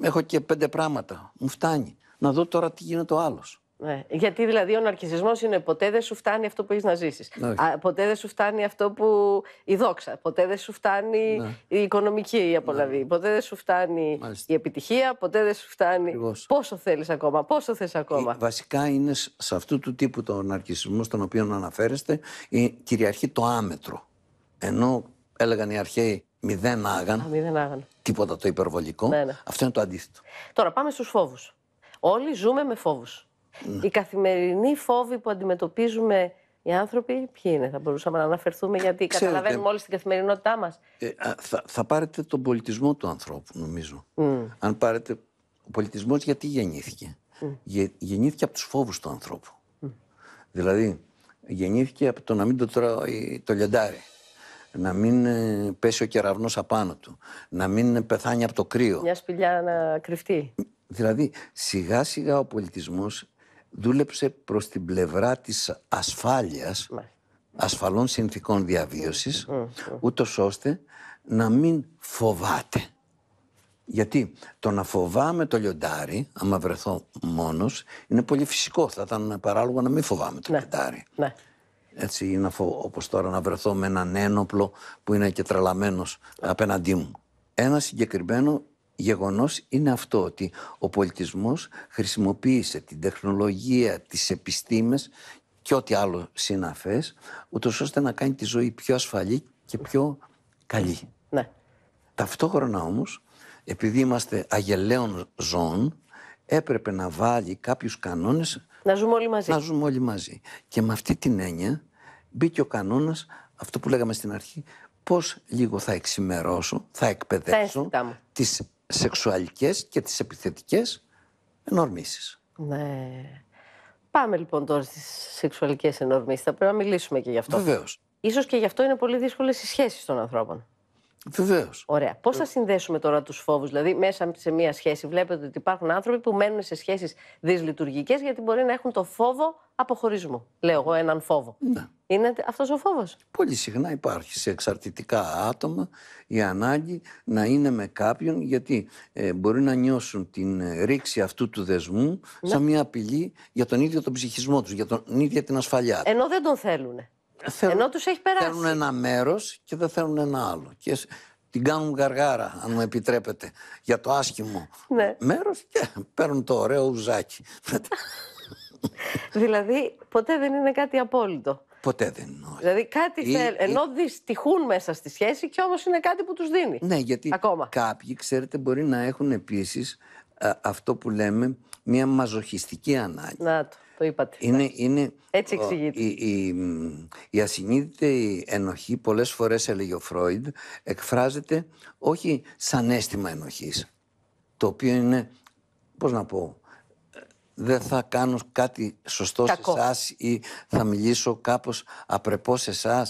Έχω και πέντε πράγματα. Μου φτάνει. Να δω τώρα τι γίνεται ο άλλος. Ναι. Γιατί δηλαδή ο ναρκισμό είναι ποτέ δεν σου φτάνει αυτό που έχεις να ζήσεις. Ναι, ποτέ δεν σου φτάνει αυτό που. η δόξα. Ποτέ δεν σου φτάνει ναι. η οικονομική απολαυή. Ναι. Ποτέ δεν σου φτάνει η επιτυχία. Ποτέ δεν σου φτάνει. Πόσο θέλεις ακόμα, πόσο θες ακόμα. Βασικά είναι σε αυτού του τύπου το ναρκισμό, στον οποίο αναφέρεστε, Η κυριαρχεί το άμετρο. Ενώ έλεγαν οι αρχαίοι μηδέν άγαν. άγαν. Τίποτα το υπερβολικό. Ναι, αυτό είναι το αντίθετο. Τώρα πάμε στους φόβους. Όλοι ζούμε με φόβους η ναι. Οι καθημερινοί φόβοι που αντιμετωπίζουμε οι άνθρωποι, ποιοι είναι, θα μπορούσαμε να αναφερθούμε, γιατί καταλαβαίνουμε όλοι την καθημερινότητά μας. Ε, θα, θα πάρετε τον πολιτισμό του ανθρώπου, νομίζω. Αν πάρετε. Ο πολιτισμός γιατί γεννήθηκε. γεννήθηκε από τους φόβους του ανθρώπου. Δηλαδή, γεννήθηκε από το να μην το τρώει το λιοντάρι να μην ε, πέσει ο κεραυνός απάνω του, να μην πεθάνει από το κρύο. Μια σπηλιά να κρυφτεί. Δηλαδή, σιγά σιγά ο πολιτισμός δούλεψε προς την πλευρά της ασφάλειας, ναι. ασφαλών συνθήκων διαβίωσης, ούτως ώστε να μην φοβάται. Γιατί το να φοβάμαι το λιοντάρι, άμα βρεθώ μόνος, είναι πολύ φυσικό. Θα ήταν παράλογο να μην φοβάμαι το ναι. λιοντάρι. Ναι. Έτσι, να φο... όπως τώρα να βρεθώ με έναν ένοπλο που είναι και τρελαμένος απέναντί μου. Ένα συγκεκριμένο γεγονός είναι αυτό ότι ο πολιτισμός χρησιμοποίησε την τεχνολογία, τις επιστήμες και ό,τι άλλο συναφές, ούτως ώστε να κάνει τη ζωή πιο ασφαλή και πιο καλή. Ναι. Ταυτόχρονα όμως, επειδή είμαστε αγελαίων ζώων, έπρεπε να βάλει κάποιους κανόνες να ζούμε όλοι μαζί. Να ζούμε όλοι μαζί. Και με αυτή την έννοια μπήκε ο κανόνας, αυτό που λέγαμε στην αρχή, πώς λίγο θα εξημερώσω, θα εκπαιδεύσω τις σεξουαλικές και τις επιθετικές ενορμήσεις. Ναι. Πάμε λοιπόν τώρα στις σεξουαλικές ενορμήσεις. Θα πρέπει να μιλήσουμε και γι' αυτό. Βεβαίως. Ίσως και γι' αυτό είναι πολύ δύσκολες οι σχέσεις των ανθρώπων. Βεβαίως. Ωραία. Πώς θα ε. συνδέσουμε τώρα τους φόβους, Δηλαδή, μέσα σε μία σχέση, βλέπετε ότι υπάρχουν άνθρωποι που μένουν σε σχέσεις δυσλειτουργικές γιατί μπορεί να έχουν το φόβο αποχωρισμού. Λέω εγώ έναν φόβο. Ναι. Είναι αυτός ο φόβος. Πολύ συχνά υπάρχει σε εξαρτητικά άτομα η ανάγκη να είναι με κάποιον γιατί ε, μπορεί να νιώσουν την ε, ρήξη αυτού του δεσμού ναι. σαν μια απειλή για τον ίδιο τον ψυχισμό τους, για τον ίδια την ασφαλιά. τους. Ενώ δεν τον θέλουν. Θέλουν, Ενώ τους έχει περάσει. Θέλουν ένα μέρος και δεν θέλουν ένα άλλο. Και την κάνουν γαργάρα, αν μου επιτρέπετε, για το άσχημο ναι. μέρος και παίρνουν το ωραίο ουζάκι. δηλαδή, ποτέ δεν είναι κάτι απόλυτο. Ποτέ δεν είναι. Δηλαδή κάτι ή, ενώ δυστυχούν μέσα στη σχέση και όμως είναι κάτι που τους δίνει. Ναι, γιατί Ακόμα. κάποιοι, ξέρετε, μπορεί να έχουν επίσης ε, αυτό που λέμε μια μαζοχιστική ανάγκη. Να το, το είπατε. Είναι, Έτσι εξηγείται. Η, η, ασυνείδητη ενοχή, πολλές φορές έλεγε ο Φρόιντ, εκφράζεται όχι σαν αίσθημα ενοχής, το οποίο είναι, πώς να πω, ε, δεν θα κάνω κάτι σωστό σε εσάς ή θα μιλήσω κάπως απρεπώς σε εσάς.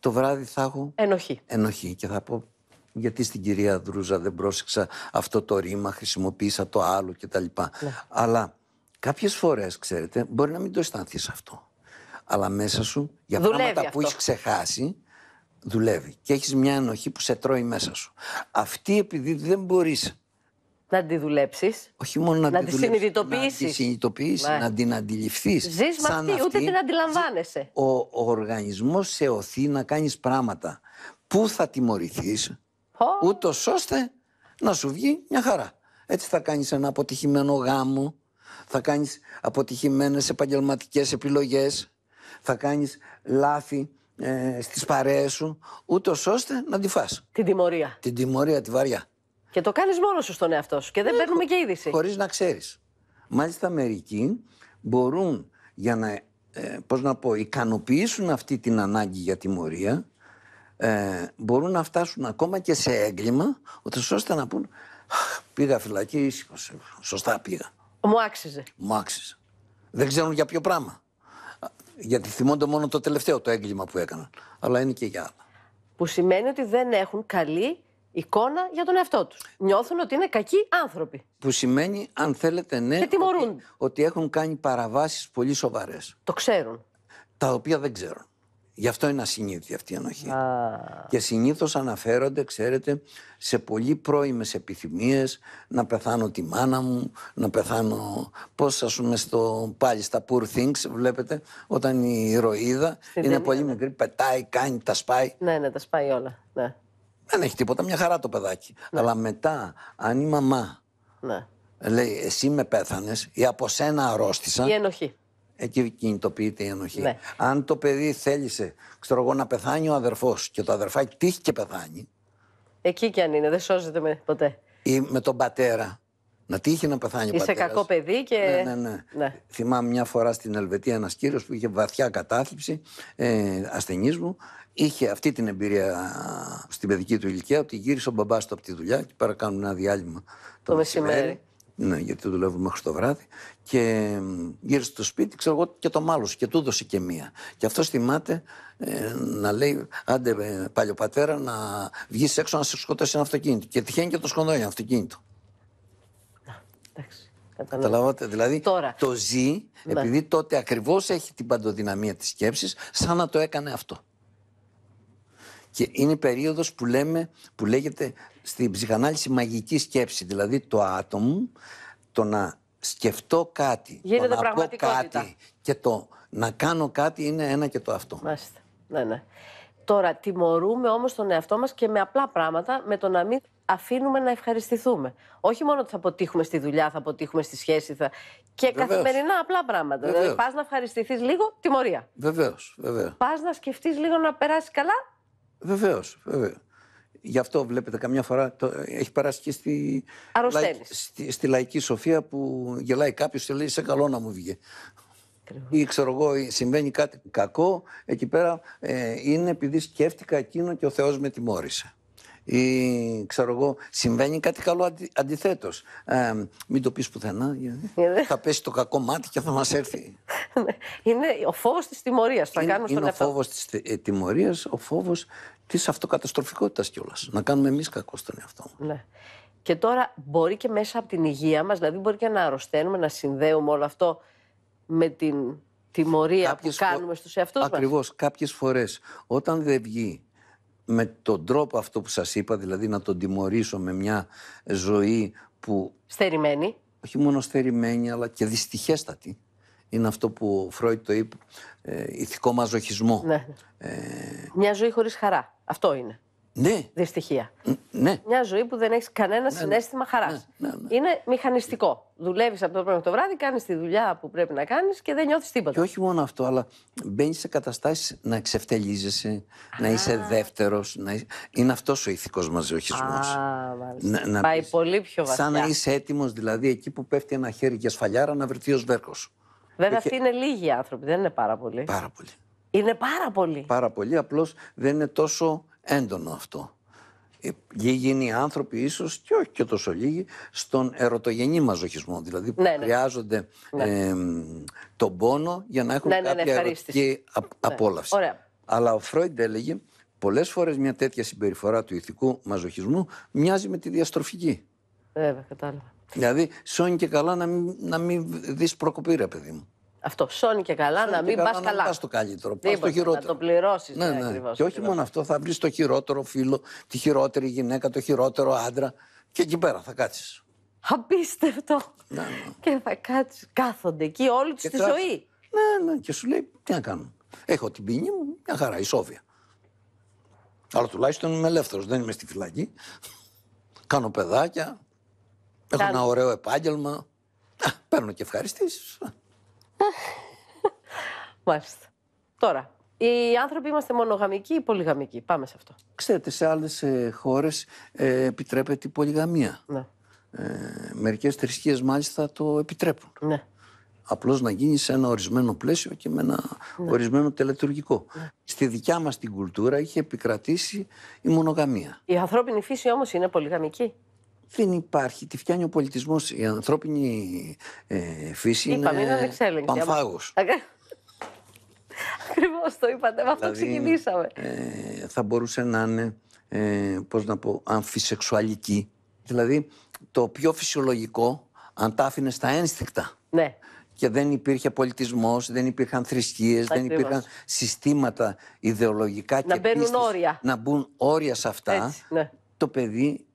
Το βράδυ θα έχω ενοχή. ενοχή και θα πω γιατί στην κυρία Δρούζα δεν πρόσεξα αυτό το ρήμα, χρησιμοποίησα το άλλο κτλ. Ναι. Αλλά κάποιες φορές, ξέρετε, μπορεί να μην το αισθανθεί αυτό. Αλλά μέσα σου, για δουλεύει πράγματα που έχεις ξεχάσει, δουλεύει. Και έχεις μια ενοχή που σε τρώει μέσα σου. Αυτή επειδή δεν μπορείς να τη δουλέψεις. Όχι μόνο να, να τη, συνειδητοποιήσει. Να τη ναι. να την αντιληφθείς. Ζεις με αυτή, ούτε την αντιλαμβάνεσαι. Ο, ο οργανισμός σε οθεί να κάνεις πράγματα. Πού θα τιμωρηθείς, ούτως ώστε να σου βγει μια χαρά. Έτσι θα κάνεις ένα αποτυχημένο γάμο, θα κάνεις αποτυχημένες επαγγελματικές επιλογές, θα κάνεις λάθη ε, στις παρέες σου, ούτως ώστε να τη φας. Την τιμωρία. Την τιμωρία, τη βαριά. Και το κάνεις μόνος σου στον εαυτό σου και δεν παίρνουμε ε, και είδηση. Χωρίς να ξέρεις. Μάλιστα μερικοί μπορούν για να, ε, πώς να πω, ικανοποιήσουν αυτή την ανάγκη για τιμωρία, ε, μπορούν να φτάσουν ακόμα και σε έγκλημα, ώστε να πούν πήγα φυλακή, σωστά πήγα. Μου άξιζε. Μου άξιζε. Δεν ξέρουν για ποιο πράγμα. Γιατί θυμώνται μόνο το τελευταίο το έγκλημα που έκαναν. Αλλά είναι και για άλλα. Που σημαίνει ότι δεν έχουν καλή εικόνα για τον εαυτό τους. Νιώθουν ότι είναι κακοί άνθρωποι. Που σημαίνει, αν θέλετε, ναι, ότι, ότι έχουν κάνει παραβάσεις πολύ σοβαρές. Το ξέρουν. Τα οποία δεν ξέρουν. Γι' αυτό είναι ασυνήθιη αυτή η ενοχή. Και συνήθως αναφέρονται, ξέρετε, σε πολύ πρώιμες επιθυμίες να πεθάνω τη μάνα μου, να πεθάνω. Πώς, ας πούμε, στο, πάλι στα Poor Things, βλέπετε, όταν η ηρωίδα είναι πολύ ναι. μικρή, πετάει, κάνει, τα σπάει. Ναι, ναι, τα σπάει όλα. Ναι. Δεν έχει τίποτα, μια χαρά το παιδάκι. Ναι. Αλλά μετά, αν η μαμά ναι. λέει, Εσύ με πέθανες ή από σένα αρρώστησα. Η ενοχή. Εκεί κινητοποιείται η ενοχή. Ναι. Αν το παιδί θέλησε, ξέρω εγώ, να πεθάνει ο αδερφός και το αδερφάκι τύχει και πεθάνει. Εκεί κι αν είναι, δεν σώζεται με, ποτέ. Ή με τον πατέρα. Να τύχει να πεθάνει ο πατέρας. Είσαι κακό παιδί και. Ναι, ναι, ναι, ναι, Θυμάμαι μια φορά στην Ελβετία ένας κύριος που είχε βαθιά κατάθλιψη ε, ασθενή μου. Είχε αυτή την εμπειρία στην παιδική του ηλικία ότι γύρισε ο μπαμπάς του από τη δουλειά και πέρα ένα διάλειμμα το, το μεσημέρι. μεσημέρι. Ναι, γιατί δουλεύουμε μέχρι το βράδυ. Και γύρισε στο σπίτι, ξέρω εγώ, και το μάλωσε και του έδωσε και μία. Και αυτό θυμάται ε, να λέει: Άντε, ε, παλιό πατέρα, να βγεις έξω να σε σκοτώσει ένα αυτοκίνητο. Και τυχαίνει και το σκοτώνει ένα αυτοκίνητο. Εντάξει. Δηλαδή Τώρα. το ζει, ναι. επειδή τότε ακριβώς έχει την παντοδυναμία της σκέψης, σαν να το έκανε αυτό. Και είναι η περίοδος που, λέμε, που λέγεται στην ψυχανάλυση μαγική σκέψη, δηλαδή το άτομο το να σκεφτώ κάτι, Γίνεται το να πω κάτι και το να κάνω κάτι είναι ένα και το αυτό. Μάλιστα. Ναι, ναι. Τώρα, τιμωρούμε όμως τον εαυτό μας και με απλά πράγματα, με το να μην αφήνουμε να ευχαριστηθούμε. Όχι μόνο ότι θα αποτύχουμε στη δουλειά, θα αποτύχουμε στη σχέση. Θα... Και καθημερινά απλά πράγματα. Δηλαδή, βεβαίως. Δηλαδή, πας να ευχαριστηθείς λίγο, τιμωρία. Βεβαίως, βεβαίως. Πας να σκεφτείς λίγο να περάσεις καλά, Βεβαίως. Γι' αυτό βλέπετε καμιά φορά το, έχει περάσει και στη, στη, λαϊκή σοφία που γελάει κάποιος και λέει σε καλό να μου βγει. Ή ξέρω εγώ, συμβαίνει κάτι κακό, εκεί πέρα ε, είναι επειδή σκέφτηκα εκείνο και ο Θεός με τιμώρησε ή ξέρω εγώ, συμβαίνει κάτι καλό αντι, αντιθέτως. Ε, μην το πεις πουθενά. γιατί ε, Θα πέσει το κακό μάτι και θα μας έρθει. Ναι. είναι ο φόβος της τιμωρίας. Θα είναι, είναι ο φόβος της ε, τιμωρίας, ο φόβος της αυτοκαταστροφικότητας κιόλας. Να κάνουμε εμείς κακό στον εαυτό μας. Ναι. Και τώρα μπορεί και μέσα από την υγεία μας, δηλαδή μπορεί και να αρρωσταίνουμε, να συνδέουμε όλο αυτό με την τιμωρία κάποιες που κάνουμε στους εαυτούς μας. μας. Ακριβώς, κάποιες φορές όταν δεν βγει με τον τρόπο αυτό που σας είπα, δηλαδή να τον τιμωρήσω με μια ζωή που... Στερημένη. Όχι μόνο στερημένη, αλλά και δυστυχέστατη. Είναι αυτό που ο Φρόιτ το είπε, ε, ηθικό μαζοχισμό. Ναι. Ε, μια ζωή χωρίς χαρά. Αυτό είναι ναι. δυστυχία. Ναι. Μια ζωή που δεν έχεις κανένα ναι, ναι. συνέστημα χαράς. Ναι, ναι, είναι μηχανιστικό. Δουλεύεις από το πρωί το βράδυ, κάνεις τη δουλειά που πρέπει να κάνεις και δεν νιώθεις τίποτα. Και όχι μόνο αυτό, αλλά μπαίνεις σε καταστάσεις να ξεφτελίζεσαι, να είσαι δεύτερος. Να... Είναι αυτός ο ηθικός μαζοχισμός. Να, να Πάει πολύ πιο βαθιά. Σαν να είσαι έτοιμος, δηλαδή εκεί που πέφτει ένα χέρι και σφαλιάρα να βρεθεί ως βέρκος. Βέβαια, αυτοί είναι λίγοι άνθρωποι, δεν είναι πάρα πολλοί. Πάρα Είναι πάρα πολύ. Πάρα απλώς δεν είναι τόσο έντονο αυτό. Λίγοι ε, οι άνθρωποι, ίσως και όχι και τόσο λίγοι, στον ερωτογενή μαζοχισμό. Δηλαδή, που ναι, ναι. χρειάζονται ναι. τον πόνο για να έχουν ναι, ναι, κάποια ερωτική απόλαυση. Αλλά ο Φρόιντ έλεγε πολλές φορές μια τέτοια συμπεριφορά του ηθικού μαζοχισμού μοιάζει με τη διαστροφική. Βέβαια, κατάλαβα. Δηλαδή, σώνει και καλά να μην, να μην δεις παιδί μου. Αυτό σώνει και καλά, να μην πα καλά. να Πα το καλύτερο. Πας το χειρότερο. Να το πληρώσεις. Ναι, ναι. Ακριβώς, και όχι μόνο αυτό, θα βρεις το χειρότερο φίλο, τη χειρότερη γυναίκα, το χειρότερο άντρα. Και εκεί πέρα θα κάτσεις. Απίστευτο. Ναι, ναι. Και θα κάτσεις. Κάθονται εκεί όλη του τη ζωή. Ναι, ναι. Και σου λέει τι να κάνω. Έχω την ποινή μου, μια χαρά, η Σόβια. Αλλά τουλάχιστον είμαι ελεύθερος, δεν είμαι στη φυλακή. κάνω παιδάκια. Έχω ένα ωραίο επάγγελμα. παίρνω και ευχαριστήσεις. Μάλιστα. Τώρα, οι άνθρωποι είμαστε μονογαμικοί ή πολυγαμικοί. Πάμε σε αυτό. Ξέρετε, σε άλλες ε, χώρες ε, επιτρέπεται η πολυγαμικοι παμε σε αυτο ξερετε σε αλλε χωρε επιτρεπεται η πολυγαμια Ναι. Ε, Μερικές θρησκείες μάλιστα το επιτρέπουν. Ναι. Απλώς να γίνει σε ένα ορισμένο πλαίσιο και με ένα ναι. ορισμένο τελετουργικό. Ναι. Στη δικιά μας την κουλτούρα είχε επικρατήσει η μονογαμία. Η ανθρώπινη φύση όμως είναι πολυγαμική δεν υπάρχει. Τι φτιάνει ο πολιτισμός. Η ανθρώπινη ε, φύση είναι, είναι Ακριβώς το είπατε. Με αυτό δηλαδή, ξεκινήσαμε. Ε, θα μπορούσε να είναι, ε, πώς να πω, αμφισεξουαλική. Δηλαδή, το πιο φυσιολογικό, αν τα άφηνε στα ένστικτα. Ναι. Και δεν υπήρχε πολιτισμός, δεν υπήρχαν θρησκείες, δεν υπήρχαν συστήματα ιδεολογικά να και Να πίστες, Να μπουν όρια σε αυτά. Ναι. Το παιδί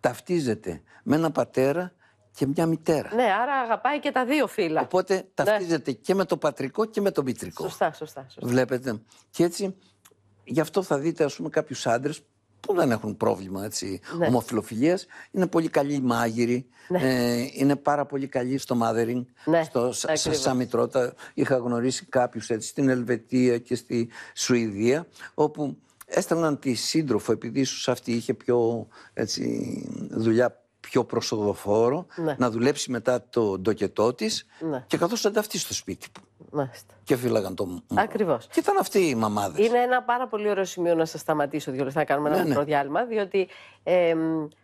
ταυτίζεται με ένα πατέρα και μια μητέρα. Ναι, άρα αγαπάει και τα δύο φύλλα. Οπότε ναι. ταυτίζεται και με το πατρικό και με το μητρικό. Σωστά, σωστά, σωστά. Βλέπετε. Και έτσι, γι' αυτό θα δείτε, ας πούμε, κάποιους άντρες που δεν έχουν πρόβλημα έτσι, ναι. Είναι πολύ καλοί μάγειροι, ναι. ε, είναι πάρα πολύ καλοί στο mothering, ναι. στο, σαν μητρότα. Είχα γνωρίσει κάποιους έτσι στην Ελβετία και στη Σουηδία, όπου Έστελναν τη σύντροφο, επειδή ίσως αυτή είχε πιο έτσι, δουλειά πιο προσοδοφόρο, ναι. να δουλέψει μετά το ντοκετό της ναι. και καθώς αυτή στο σπίτι Μάλιστα. Και φύλαγαν το Ακριβώς. Και ήταν αυτή η μαμάδες. Είναι ένα πάρα πολύ ωραίο σημείο να σας σταματήσω δύο λεπτά, να κάνουμε ένα ναι, ναι, μικρό διάλειμμα, διότι ε,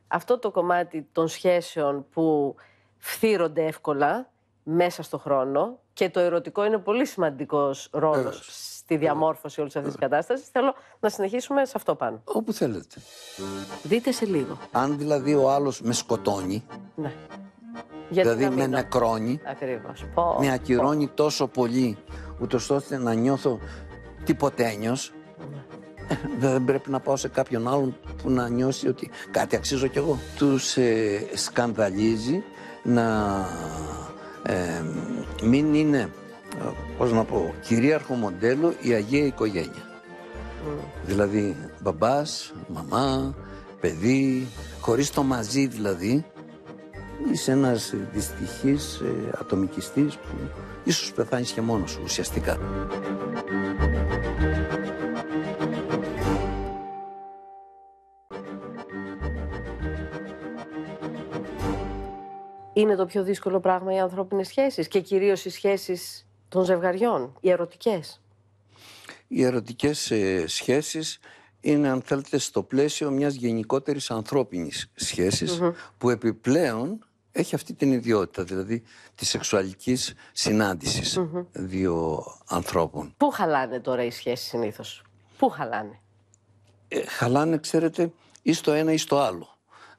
αυτό το κομμάτι των σχέσεων που φθύρονται εύκολα μέσα στο χρόνο και το ερωτικό είναι πολύ σημαντικός ρόλος τη διαμόρφωση όλης αυτής της κατάστασης. Θέλω να συνεχίσουμε σε αυτό πάνω. Όπου θέλετε. Δείτε σε λίγο. Αν δηλαδή ο άλλος με σκοτώνει. Ναι. Γιατί δηλαδή με νεκρώνει. Ακριβώς. Με ακυρώνει τόσο πολύ, ούτως ώστε να νιώθω τυποτένιος. Ναι. Δεν πρέπει να πάω σε κάποιον άλλον που να νιώσει ότι κάτι αξίζω κι εγώ. Τους ε, σκανδαλίζει να ε, μην είναι ε, πώς να πω, κυρίαρχο μοντέλο η Αγία Οικογένεια. Δηλαδή μπαμπάς, μαμά, παιδί, χωρίς το μαζί δηλαδή. Είσαι ένας δυστυχής ε, ατομικιστής που ίσως πεθάνεις και μόνος σου ουσιαστικά. Είναι το πιο δύσκολο πράγμα οι ανθρώπινες σχέσεις και κυρίως οι σχέσεις των ζευγαριών, οι ερωτικές. Οι ερωτικές ε, σχέσεις είναι αν θέλετε στο πλαίσιο μιας γενικότερης ανθρώπινης που επιπλέον έχει αυτή την ιδιότητα, δηλαδή της σεξουαλικής δύο ανθρώπων. Πού χαλάνε τώρα οι σχέσεις συνήθως, πού χαλάνε. Ε, χαλάνε, ξέρετε, ή στο ένα ή στο άλλο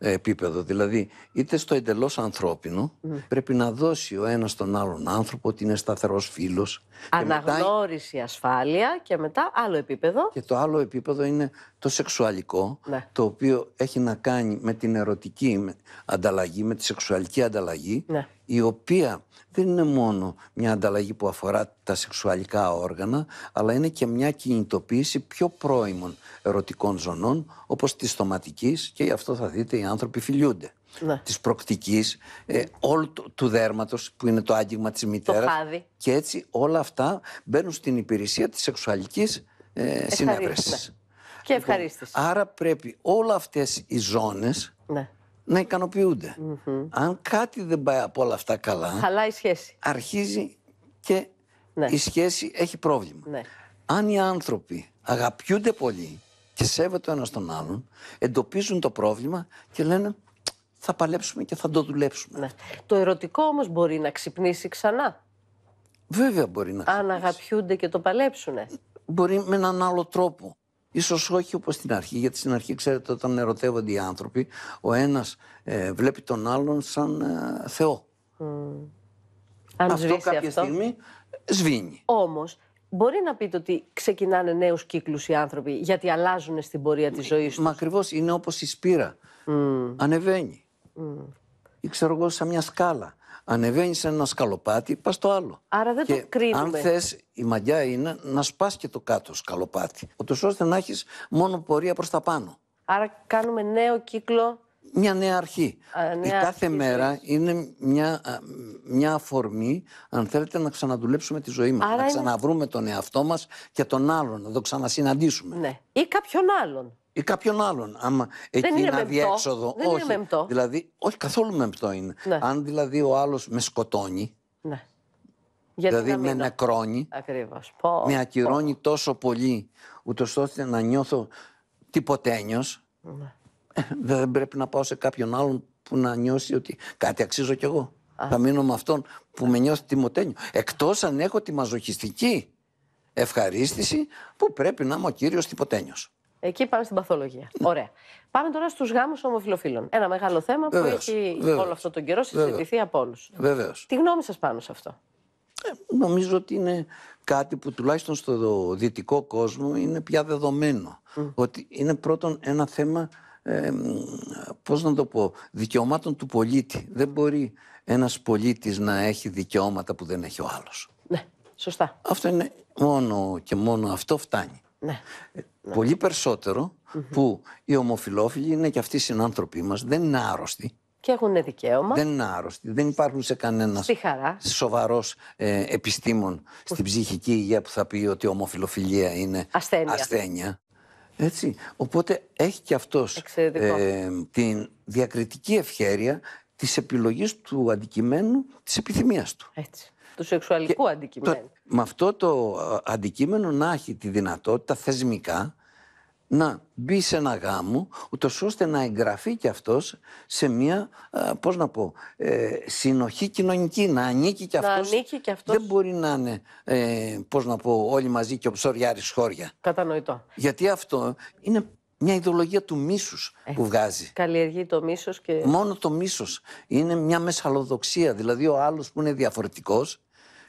επίπεδο. Δηλαδή, είτε στο εντελώς ανθρώπινο, πρέπει να δώσει ο ένας τον άλλον άνθρωπο ότι είναι σταθερός φίλος. Αναγνώριση ασφάλεια και μετά άλλο επίπεδο. Και το άλλο επίπεδο είναι το σεξουαλικό, ναι. το οποίο έχει να κάνει με την ερωτική ανταλλαγή, με τη σεξουαλική ανταλλαγή, ναι. η οποία δεν είναι μόνο μια ανταλλαγή που αφορά τα σεξουαλικά όργανα, αλλά είναι και μια κινητοποίηση πιο πρώιμων ερωτικών ζωνών, όπως της στοματικής, και γι' αυτό θα δείτε οι άνθρωποι φιλιούνται. Ναι. της προκτικής, ε, όλου του, του δέρματος που είναι το άγγιγμα της μητέρας. Και έτσι όλα αυτά μπαίνουν στην υπηρεσία της σεξουαλικής ε, συνέβρεσης. Και λοιπόν, ευχαρίστηση. άρα πρέπει όλα αυτές οι ζώνες ναι. να ικανοποιουνται Αν κάτι δεν πάει από όλα αυτά καλά... Χαλάει η σχέση. Αρχίζει και ναι. η σχέση έχει πρόβλημα. Ναι. Αν οι άνθρωποι αγαπιούνται πολύ και σέβεται ο ένας τον άλλον, εντοπίζουν το πρόβλημα και λένε θα παλέψουμε και θα το δουλέψουμε. Ναι. Το ερωτικό όμως μπορεί να ξυπνήσει ξανά. Βέβαια μπορεί να ξυπνήσει. Αν αγαπιούνται και το παλέψουνε. Μπορεί με έναν άλλο τρόπο σω όχι όπως στην αρχή, γιατί στην αρχή ξέρετε όταν ερωτεύονται οι άνθρωποι, ο ένας ε, βλέπει τον άλλον σαν ε, Θεό. Mm. Αν αυτό κάποια αυτό. στιγμή ε, σβήνει. Όμως, μπορεί να πείτε ότι ξεκινάνε νέους κύκλους οι άνθρωποι, γιατί αλλάζουν στην πορεία της ζωή του. Μα ακριβώς είναι όπως η σπήρα. Ανεβαίνει. Ή ξέρω εγώ σαν μια σκάλα. Ανεβαίνεις σε ένα σκαλοπάτι, πας στο άλλο. Άρα δεν το κρίνουμε. Αν θες, η μαγιά είναι να σπάς και το κάτω σκαλοπάτι, ούτως ώστε να έχεις μόνο πορεία προς τα πάνω. Άρα κάνουμε νέο κύκλο. Μια νέα αρχή. Α, κάθε μέρα είναι μια, μια αφορμή, αν θέλετε, να ξαναδουλέψουμε τη ζωή μας. να ξαναβρούμε τον εαυτό μας και τον άλλον, να ξανασυναντήσουμε. Ναι. Ή κάποιον άλλον ή κάποιον άλλον. Άμα εκεί είναι αδιέξοδο. Δεν όχι, είναι μεμπτό. Δηλαδή, όχι, καθόλου μεμπτό είναι. Ναι. Αν δηλαδή ο άλλος με σκοτώνει. Ναι. Γιατί δηλαδή με νεκρώνει. Ακριβώς. με ακυρώνει τόσο πολύ, ούτως ώστε να νιώθω τυποτένιο. Ναι. Ε, δεν πρέπει να πάω σε κάποιον άλλον που να νιώσει ότι κάτι αξίζω κι εγώ. Α. Θα μείνω με αυτόν που με νιώθει τιμωτένιο. Εκτός αν έχω τη μαζοχιστική ευχαρίστηση που πρέπει να είμαι ο κύριος τυποτένιο. Εκεί πάμε στην παθολογία. Ωραία. Πάμε τώρα στους γάμους ομοφυλοφίλων. Ένα μεγάλο θέμα που έχει όλο αυτό τον καιρό συζητηθεί από όλους. Βεβαίως. Τι γνώμη σας πάνω σε αυτό. Ε, νομίζω ότι είναι κάτι που τουλάχιστον στο δυτικό κόσμο είναι πια δεδομένο. Ότι είναι πρώτον ένα θέμα, ε, πώς να το πω, δικαιωμάτων του πολίτη. Δεν μπορεί ένας πολίτης να έχει δικαιώματα που δεν έχει ο άλλος. Ναι, σωστά. Αυτό είναι μόνο και μόνο αυτό φτάνει. Ναι. Ε, ναι. Πολύ που οι ομοφιλόφιλοι είναι και αυτοί οι συνάνθρωποι μας, δεν είναι άρρωστοι. Και έχουν δικαίωμα. Δεν είναι άρρωστοι. Δεν υπάρχουν σε κανένα σοβαρός ε, επιστήμον στην ψυχική υγεία που θα πει ότι η ομοφιλοφιλία είναι ασθένεια. ασθένεια. Έτσι. Οπότε έχει και αυτός ε, την διακριτική ευχέρεια της επιλογής του αντικειμένου της επιθυμίας του. Έτσι του σεξουαλικού ε, ε, αντικειμένου. Το, με αυτό το ε, αντικείμενο να έχει τη δυνατότητα θεσμικά να μπει σε ένα γάμο, ούτως ώστε να εγγραφεί κι αυτός σε μια, πώς να πω, ε, συνοχή κοινωνική, να ανήκει κι αυτός. Δεν μπορεί να είναι, ε, πώς να πω, όλοι μαζί και ο ψωριάρι χώρια. Κατανοητό. Γιατί αυτό είναι μια ιδεολογία του μίσους ε, που βγάζει. Καλλιεργεί το μίσος και. Μόνο το μίσος. Είναι μια μεσαλλοδοξία. Δηλαδή, ο άλλος που είναι διαφορετικός,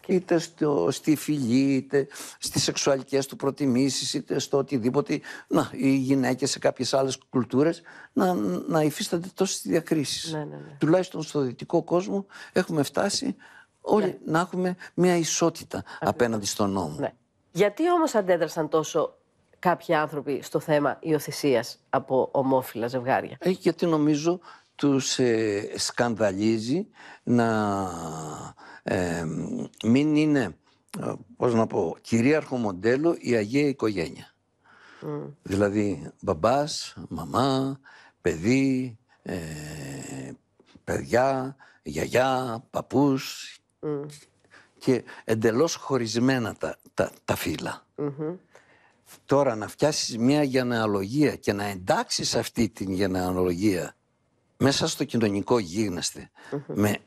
είτε στο, στη φυλή, είτε στις σεξουαλικές του προτιμήσεις, είτε στο οτιδήποτε. Να, οι γυναίκες σε κάποιες άλλες κουλτούρες να, να υφίστανται τόσες διακρίσεις. Ναι, ναι, ναι. Τουλάχιστον στο δυτικό κόσμο έχουμε φτάσει όλοι ναι. να έχουμε μια ισότητα απέναντι στον νόμο. Ναι. Γιατί όμως αντέδρασαν τόσο κάποιοι άνθρωποι στο θέμα υιοθεσίας από ομόφυλα ζευγάρια. Ε, γιατί νομίζω τους ε, σκανδαλίζει να ε, μην είναι, ε, πώς να πω, κυρίαρχο μοντέλο η Αγία Οικογένεια. Δηλαδή μπαμπάς, μαμά, παιδί, ε, παιδιά, γιαγιά, παππούς και εντελώς χωρισμένα τα, τα, τα φυλλα τώρα να φτιάσεις μια γενεαλογία και να εντάξεις αυτή την γενεαλογία μέσα στο κοινωνικό με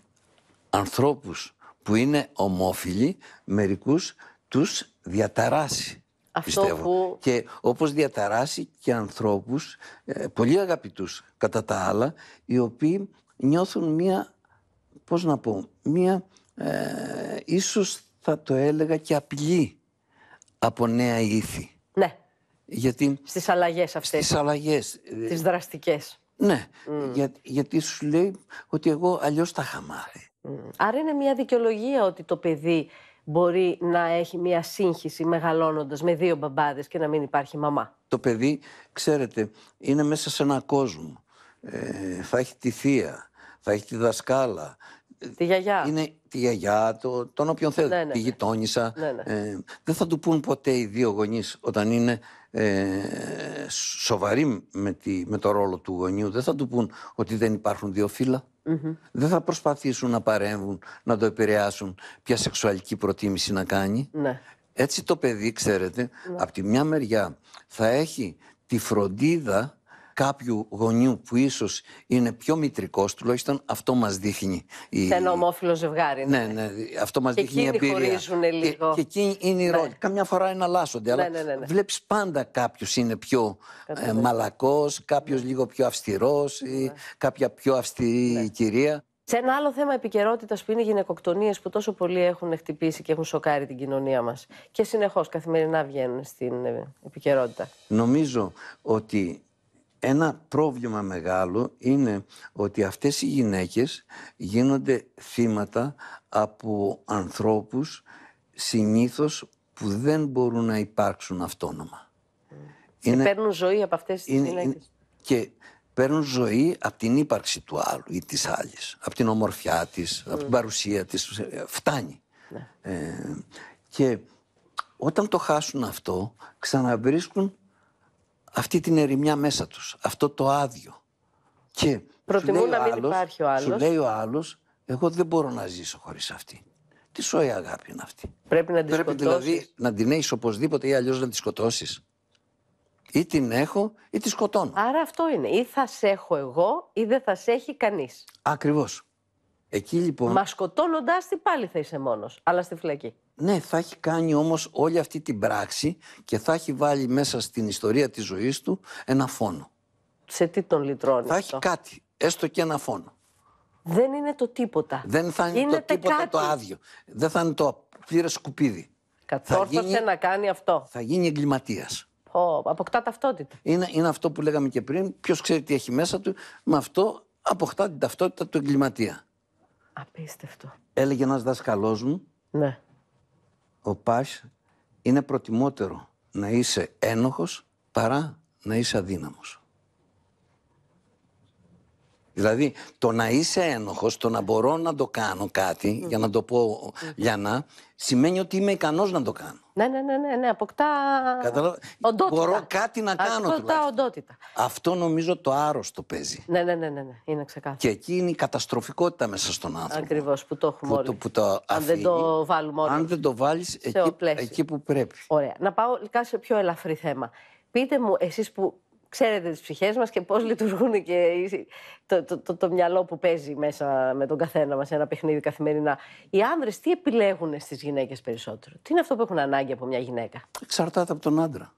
ανθρώπους που είναι ομόφιλοι, μερικούς τους διαταράσει. Αυτό πιστεύω. Που... Και όπως διαταράσει και ανθρώπους ε, πολύ αγαπητούς κατά τα άλλα, οι οποίοι νιώθουν μία, πώς να πω, μία ε, ίσως θα το έλεγα και απειλή από νέα ήθη. Γιατί... Στις αλλαγές αυτές. Στις αλλαγές. Τις δραστικές. Ναι, για, γιατί σου λέει ότι εγώ αλλιώς τα είχα μάθει. Mm. Άρα είναι μια δικαιολογία ότι το παιδί μπορεί να έχει μια σύγχυση μεγάλώνοντα με δύο μπαμπάδες και να μην υπάρχει μαμά. Το παιδί, ξέρετε, είναι μέσα σε έναν κόσμο. Ε, θα έχει τη θεία, θα έχει τη δασκάλα. Τη γιαγιά. Είναι τη γιαγιά, το, τον όποιον θέλει, ναι, ναι τη ναι. γειτόνισσα. Ναι, ε, δεν θα του πούν ποτέ οι δύο γονείς όταν είναι ε, σοβαροί με, τη, με το ρόλο του γονιού. Δεν θα του πούν ότι δεν υπάρχουν δύο Δεν θα προσπαθήσουν να παρέμβουν, να το επηρεάσουν ποια σεξουαλική προτίμηση να κάνει. Ναι. Έτσι το παιδί, ξέρετε, ναι. από τη μια μεριά θα έχει τη φροντίδα κάποιου γονιού που ίσως είναι πιο μητρικός, τουλάχιστον αυτό μας δείχνει. Η... Σε ένα ομόφυλο ζευγάρι. Ναι, ναι, ναι αυτό μας δείχνει η εμπειρία. Χωρίζουν λίγο. Και, εκείνοι είναι η ναι. Καμιά φορά εναλλάσσονται, αλλά ναι, ναι, ναι, ναι. βλέπεις πάντα κάποιος είναι πιο ε, μαλακός, κάποιος ναι. λίγο πιο αυστηρός, ή κάποια πιο αυστηρή κυρία. Σε ένα άλλο θέμα επικαιρότητας που είναι οι γυναικοκτονίες που τόσο πολύ έχουν χτυπήσει και έχουν σοκάρει την κοινωνία μας και συνεχώς καθημερινά βγαίνουν στην ε, επικαιρότητα. Νομίζω ότι ένα πρόβλημα μεγάλο είναι ότι αυτές οι γυναίκες γίνονται θύματα από ανθρώπους συνήθως που δεν μπορούν να υπάρξουν αυτόνομα. Και είναι, παίρνουν ζωή από αυτές τις είναι, γυναίκες. και παίρνουν ζωή από την ύπαρξη του άλλου ή της άλλης, από την ομορφιά της, από την mm. παρουσία της, ε, φτάνει. Ναι. Ε, και όταν το χάσουν αυτό, ξαναβρίσκουν αυτή την ερημιά μέσα τους, αυτό το άδειο. Και Προτιμούν να μην υπάρχει ο άλλος. Σου λέει ο άλλος, εγώ δεν μπορώ να ζήσω χωρίς αυτή. Τι σοή αγάπη είναι αυτή. Πρέπει να την Πρέπει δηλαδή να την έχεις οπωσδήποτε ή αλλιώς να τη σκοτώσεις. Ή την έχω ή τη σκοτώνω. Άρα αυτό είναι. Ή θα σε έχω εγώ ή δεν θα σε έχει κανείς. Ακριβώς. Λοιπόν Μα σκοτώνοντάς την πάλι θα είσαι μόνος, αλλά στη φυλακή. Ναι, θα έχει κάνει όμως όλη αυτή την πράξη και θα έχει βάλει μέσα στην ιστορία της ζωής του ένα φόνο. Σε τι τον λυτρώνει Θα έχει κάτι, έστω και ένα φόνο. Δεν είναι το τίποτα. Δεν θα είναι το τίποτα κάτι. το άδειο. Δεν θα είναι το πλήρες σκουπίδι. Κατόρθωσε να κάνει αυτό. Θα γίνει εγκληματίας. αποκτά ταυτότητα. Είναι, είναι αυτό που λέγαμε και πριν. Ποιος ξέρει τι έχει μέσα του. Με αυτό αποκτά την ταυτότητα του εγκληματία. Απίστευτο. Έλεγε ένας δάσκαλός μου. Ναι ο Πας είναι προτιμότερο να είσαι ένοχος παρά να είσαι αδύναμος. Δηλαδή το να είσαι ένοχος, το να μπορώ να το κάνω κάτι, για να το πω για να, σημαίνει ότι είμαι ικανός να το κάνω. Ναι, ναι, ναι, ναι, ναι. αποκτά Καταλώ... οντότητα. Μπορώ κάτι να κάνω Αποκτά οντότητα. Αυτό νομίζω το άρρωστο παίζει. Ναι, ναι, ναι, ναι, ναι. είναι ξεκάθαρο. Και εκεί είναι η καταστροφικότητα μέσα στον άνθρωπο. Ακριβώς, που το έχουμε όλοι. Το, Αν δεν το βάλουμε όλοι. Αν δεν το βάλεις εκεί, εκεί που πρέπει. Ωραία. Να πάω λίγα σε πιο ελαφρύ θέμα. Πείτε μου, εσείς που ξέρετε τις ψυχές μας και πώς λειτουργούν και το, το, το, το, μυαλό που παίζει μέσα με τον καθένα μας ένα παιχνίδι καθημερινά. Οι άνδρες τι επιλέγουν στις γυναίκες περισσότερο. Τι είναι αυτό που έχουν ανάγκη από μια γυναίκα. Εξαρτάται από τον άντρα.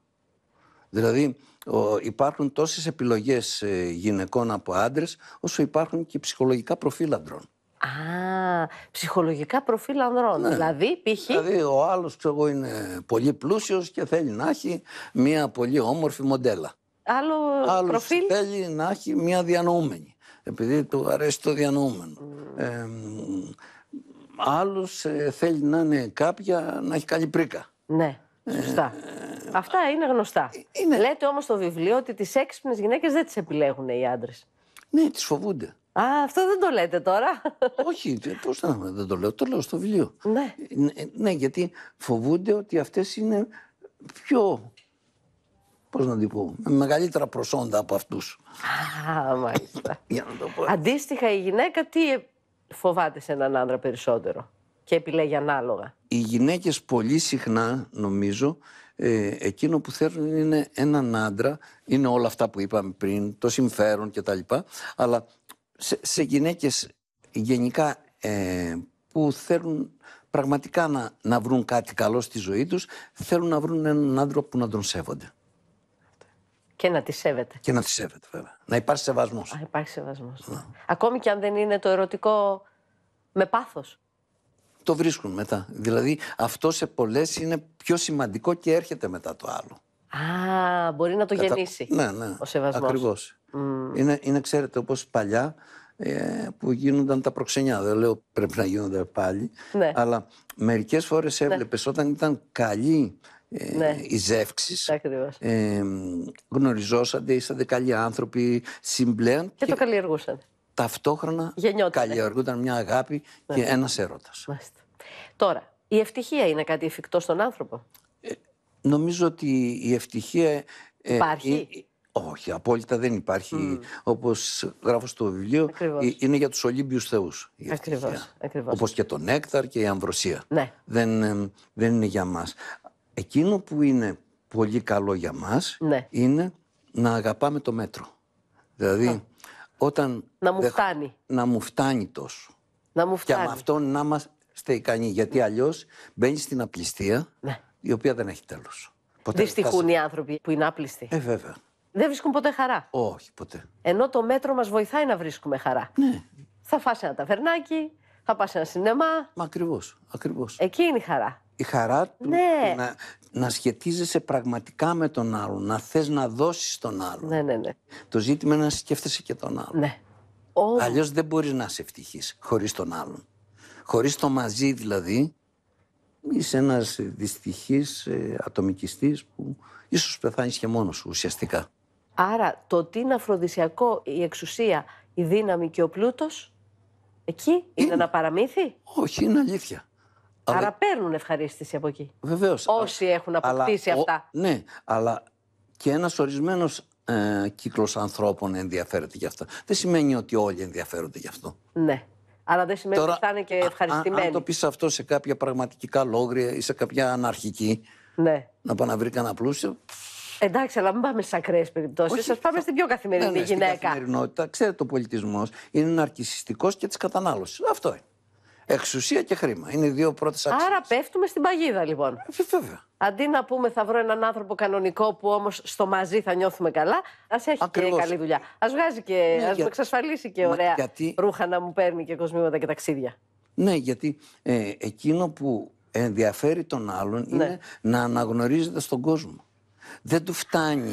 Δηλαδή ο, υπάρχουν τόσες επιλογές ε, γυναικών από άντρες όσο υπάρχουν και ψυχολογικά προφίλ ανδρών. Α, ψυχολογικά προφίλ ανδρών. Ναι. Δηλαδή, π.χ. Δηλαδή, ο άλλος, ξέρω εγώ, είναι πολύ πλούσιος και θέλει να έχει μια πολύ όμορφη μοντέλα άλλο Άλλος προφίλ. θέλει να έχει μια διανοούμενη, επειδή του αρέσει το διανοούμενο. Mm. Ε, θέλει να είναι κάποια, να έχει καλή πρίκα. Ναι, ε, σωστά. Ε, Αυτά είναι γνωστά. Είναι... Λέτε όμως στο βιβλίο ότι τις έξυπνες γυναίκες δεν τις επιλέγουν οι άντρες. Ναι, τις φοβούνται. Α, αυτό δεν το λέτε τώρα. Όχι, πώς να δεν το λέω, το λέω στο βιβλίο. Ναι. Ναι, ναι, γιατί φοβούνται ότι αυτές είναι πιο Πώς να την πω, με μεγαλύτερα προσόντα από αυτούς. Α, μάλιστα. Για να το πω. Αντίστοιχα, η γυναίκα τι ε, φοβάται σε έναν άντρα περισσότερο και επιλέγει ανάλογα. Οι γυναίκες πολύ συχνά νομίζω ε, εκείνο που θέλουν είναι έναν άντρα, είναι όλα αυτά που είπαμε πριν, το συμφέρον κτλ. Αλλά σε, σε γυναίκες γενικά ε, που θέλουν πραγματικά να, να βρουν κάτι καλό στη ζωή τους, θέλουν να βρουν έναν άντρα που να τον σέβονται. Και να τη σέβεται. Και να τη σέβεται, βέβαια. Να υπάρχει σεβασμός. Να υπάρχει σεβασμός. Ναι. Ακόμη και αν δεν είναι το ερωτικό με πάθος. Το βρίσκουν μετά. Δηλαδή αυτό σε πολλές είναι πιο σημαντικό και έρχεται μετά το άλλο. Α, μπορεί να το γεννήσει. Ναι, ναι. Ο σεβασμός. Ακριβώς. Είναι, είναι, ξέρετε, όπως παλιά ε, που γίνονταν τα προξενιά. Δεν λέω πρέπει να γίνονται πάλι. Ναι. Αλλά μερικές φορές ναι. έβλεπες όταν ήταν καλή ναι. ζεύξει. Ε, ήσασταν ε, καλοί άνθρωποι, συμπλέον. Και, και, το καλλιεργούσαν. Ταυτόχρονα καλλιεργούνταν μια αγάπη ναι. και ένας έρωτας. Τώρα, η ευτυχία είναι κάτι εφικτό στον άνθρωπο. Ε, νομίζω ότι η ευτυχία... Ε, υπάρχει. όχι, απόλυτα δεν υπάρχει. Mm. Όπως γράφω στο βιβλίο, είναι για τους Ολύμπιους Θεούς. Ακριβώ. Όπως και το νέκταρ και η αμβροσία. Ναι. Δεν, δεν είναι για μας. Εκείνο που είναι πολύ καλό για μας ναι. είναι να αγαπάμε το μέτρο. Δηλαδή, όταν... Να μου φτάνει. να μου φτάνει τόσο. Να μου φτάνει. Και με αυτό να είμαστε ικανοί. Γιατί ναι. αλλιώς μπαίνεις στην απληστία, ναι. η οποία δεν έχει τέλος. Δυστυχούν θα... οι άνθρωποι που είναι απληστοί. Ε, βέβαια. Δεν βρίσκουν ποτέ χαρά. Όχι, ποτέ. Ενώ το μέτρο μας βοηθάει να βρίσκουμε χαρά. Ναι. Θα φάσει ένα ταβερνάκι, θα πας ένα σινεμά. Μα ακριβώς. Εκεί είναι η χαρά η χαρά του ναι. να, να σχετίζεσαι πραγματικά με τον άλλον, να θες να δώσεις τον άλλον. Ναι, ναι, ναι. Το ζήτημα είναι να σκέφτεσαι και τον άλλον. Ναι. Αλλιώς δεν μπορείς να είσαι ευτυχής χωρίς τον άλλον. Χωρίς το μαζί δηλαδή, είσαι ένας δυστυχής ε, ατομικιστής που ίσως πεθάνεις και μόνος σου ουσιαστικά. Άρα το τι είναι αφροδισιακό, η εξουσία, η δύναμη και ο πλούτος, εκεί είναι, είναι ένα παραμύθι. Όχι, είναι αλήθεια. Άρα παίρνουν ευχαρίστηση από εκεί. Βεβαίως. Όσοι έχουν αποκτήσει αυτά. Ναι, αλλά και ένας ορισμένος ε, κύκλος ανθρώπων ενδιαφέρεται γι' αυτό. Δεν σημαίνει ότι όλοι ενδιαφέρονται γι' αυτό. Ναι. Αλλά δεν σημαίνει Τώρα, ότι θα είναι και ευχαριστημένοι. Α, αν το πεις αυτό σε κάποια πραγματικά λόγρια ή σε κάποια αναρχική. Ναι. Να πάει να βρει κανένα πλούσιο. Ε, εντάξει, αλλά μην πάμε σε ακραίες περιπτώσεις. Ας πάμε στην πιο καθημερινή ναι, ναι, γυναίκα. Στην καθημερινότητα, ξέρετε, ο πολιτισμός είναι ναρκιστικό και της κατανάλωσης. Αυτό είναι. Εξουσία και χρήμα. Είναι οι δύο πρώτες άξονες. Άρα πέφτουμε στην παγίδα, λοιπόν. Ε, βέβαια. Αντί να πούμε θα βρω έναν άνθρωπο κανονικό που όμως στο μαζί θα νιώθουμε καλά, ας έχει και καλή δουλειά. Ας βγάζει και. Ναι, ας για... εξασφαλίσει και ωραία ρούχα να μου παίρνει και κοσμήματα και ταξίδια. Ναι, γιατί ε, εκείνο που ενδιαφέρει τον άλλον ναι. είναι να αναγνωρίζεται στον κόσμο. Δεν του φτάνει,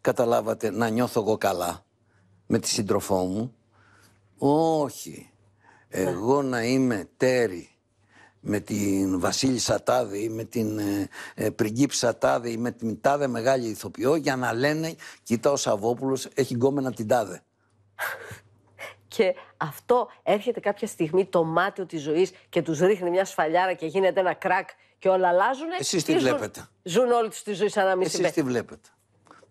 καταλάβατε, να νιώθω εγώ καλά με τη σύντροφό μου. Όχι εγώ να είμαι τέρη με την Βασίλισσα Τάδε ή με την ε, ε Σατάδη ή με την Τάδε μεγάλη ηθοποιό για να λένε κοίτα ο Σαββόπουλος έχει γκόμενα την Τάδε. και αυτό έρχεται κάποια στιγμή το μάτι της ζωής και τους ρίχνει μια σφαλιάρα και γίνεται ένα κρακ και όλα αλλάζουν. Εσείς τι βλέπετε. Ζουν, ζουν όλη τους τη ζωή σαν να μην Εσείς τη βλέπετε.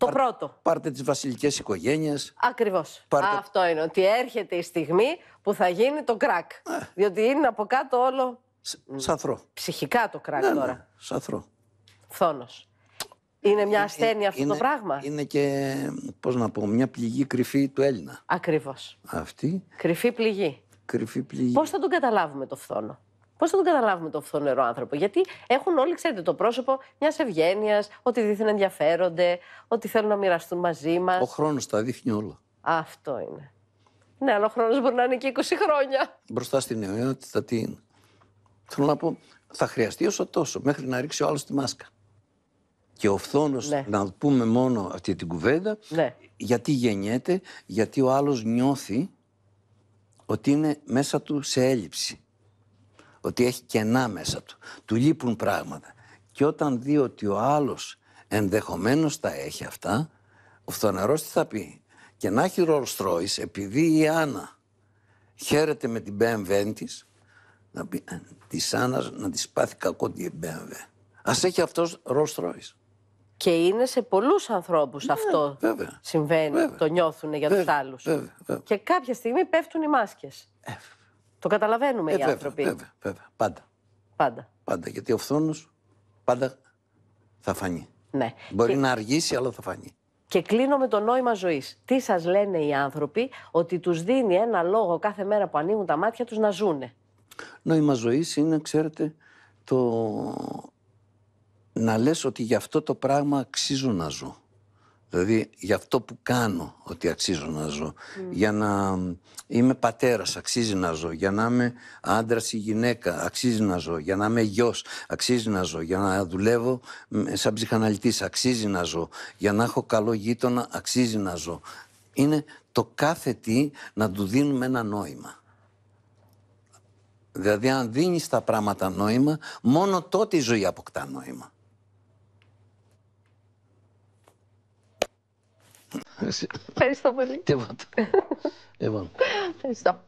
Το πρώτο. Πάρτε τις βασιλικές οικογένειες. Ακριβώς. Αυτό είναι. Ότι έρχεται η στιγμή που θα γίνει το κρακ. Ε. Διότι είναι από κάτω όλο. σαθρό. Ψυχικά το κρακ ναι, ναι, τώρα. Ναι, σαθρό. Φθόνος. Είναι μια ε, ε, ασθένεια αυτό το πράγμα. Είναι και, πώς να πω, μια πληγή κρυφή του Έλληνα. Ακριβώς. Αυτή. Κρυφή πληγή. Κρυφή πληγή. Πώς θα τον καταλάβουμε το φθόνο. Πώς θα τον καταλάβουμε τον φθονερό άνθρωπο, Γιατί έχουν όλοι, ξέρετε, το πρόσωπο μιας ευγένειας, ότι δίθεν ενδιαφέρονται, ότι θέλουν να μοιραστούν μαζί μας. Ο χρόνος τα δείχνει όλα. Αυτό είναι. Ναι, αλλά ο χρόνος μπορεί να είναι και 20 χρόνια. Μπροστά στην νεότητα τι είναι. Θέλω να πω, θα χρειαστεί όσο τόσο μέχρι να ρίξει ο άλλος τη μάσκα. Και ο φθόνος ναι. να πούμε μόνο αυτή την κουβέντα, ναι. γιατί γεννιέται, γιατί ο άλλος νιώθει ότι είναι μέσα του σε έλλειψη ότι έχει κενά μέσα του, του λείπουν πράγματα. Και όταν δει ότι ο άλλος ενδεχομένως τα έχει αυτά, ο φθονερό τι θα πει. Και να έχει Rolls Royce, επειδή η Άννα χαίρεται με την BMW της, να πει «Ε, της Άννας να της πάθει κακό την BMW. Ας έχει αυτός Rolls Και είναι σε πολλούς ανθρώπους ναι, αυτό βέβαια. συμβαίνει, βέβαια. το νιώθουν για βέβαια, τους άλλους. Και κάποια στιγμή πέφτουν οι μάσκες. Ε, το καταλαβαίνουμε ε, οι βέβαια, άνθρωποι. Βέβαια, βέβαια. Πάντα. Πάντα. Πάντα. Γιατί ο φθόνος πάντα θα φανεί. Ναι. Μπορεί να αργήσει, αλλά θα φανεί. Και κλείνω με το νόημα ζωής. Τι σας λένε οι άνθρωποι, ότι τους δίνει ένα λόγο κάθε μέρα που ανοίγουν τα μάτια τους να ζούνε. Νόημα ζωής είναι, ξέρετε, το να λες ότι γι' αυτό το πράγμα αξίζω να ζω. Δηλαδή για αυτό που κάνω ότι αξίζω να ζω. Για να είμαι πατέρας αξίζει να ζω. Για να είμαι άντρας ή γυναίκα αξίζει να ζω. Για να είμαι γιος αξίζει να ζω. Για να δουλεύω σαν ψυχαναλυτής αξίζει να ζω. Για να έχω καλό γείτονα αξίζει να ζω. Είναι το κάθε τι να του δίνουμε ένα νόημα. Δηλαδή αν δίνεις τα πράγματα νόημα μόνο τότε η ζωή αποκτά νόημα. Fez tão bonito. Levanta. É Levanta. Fez tão...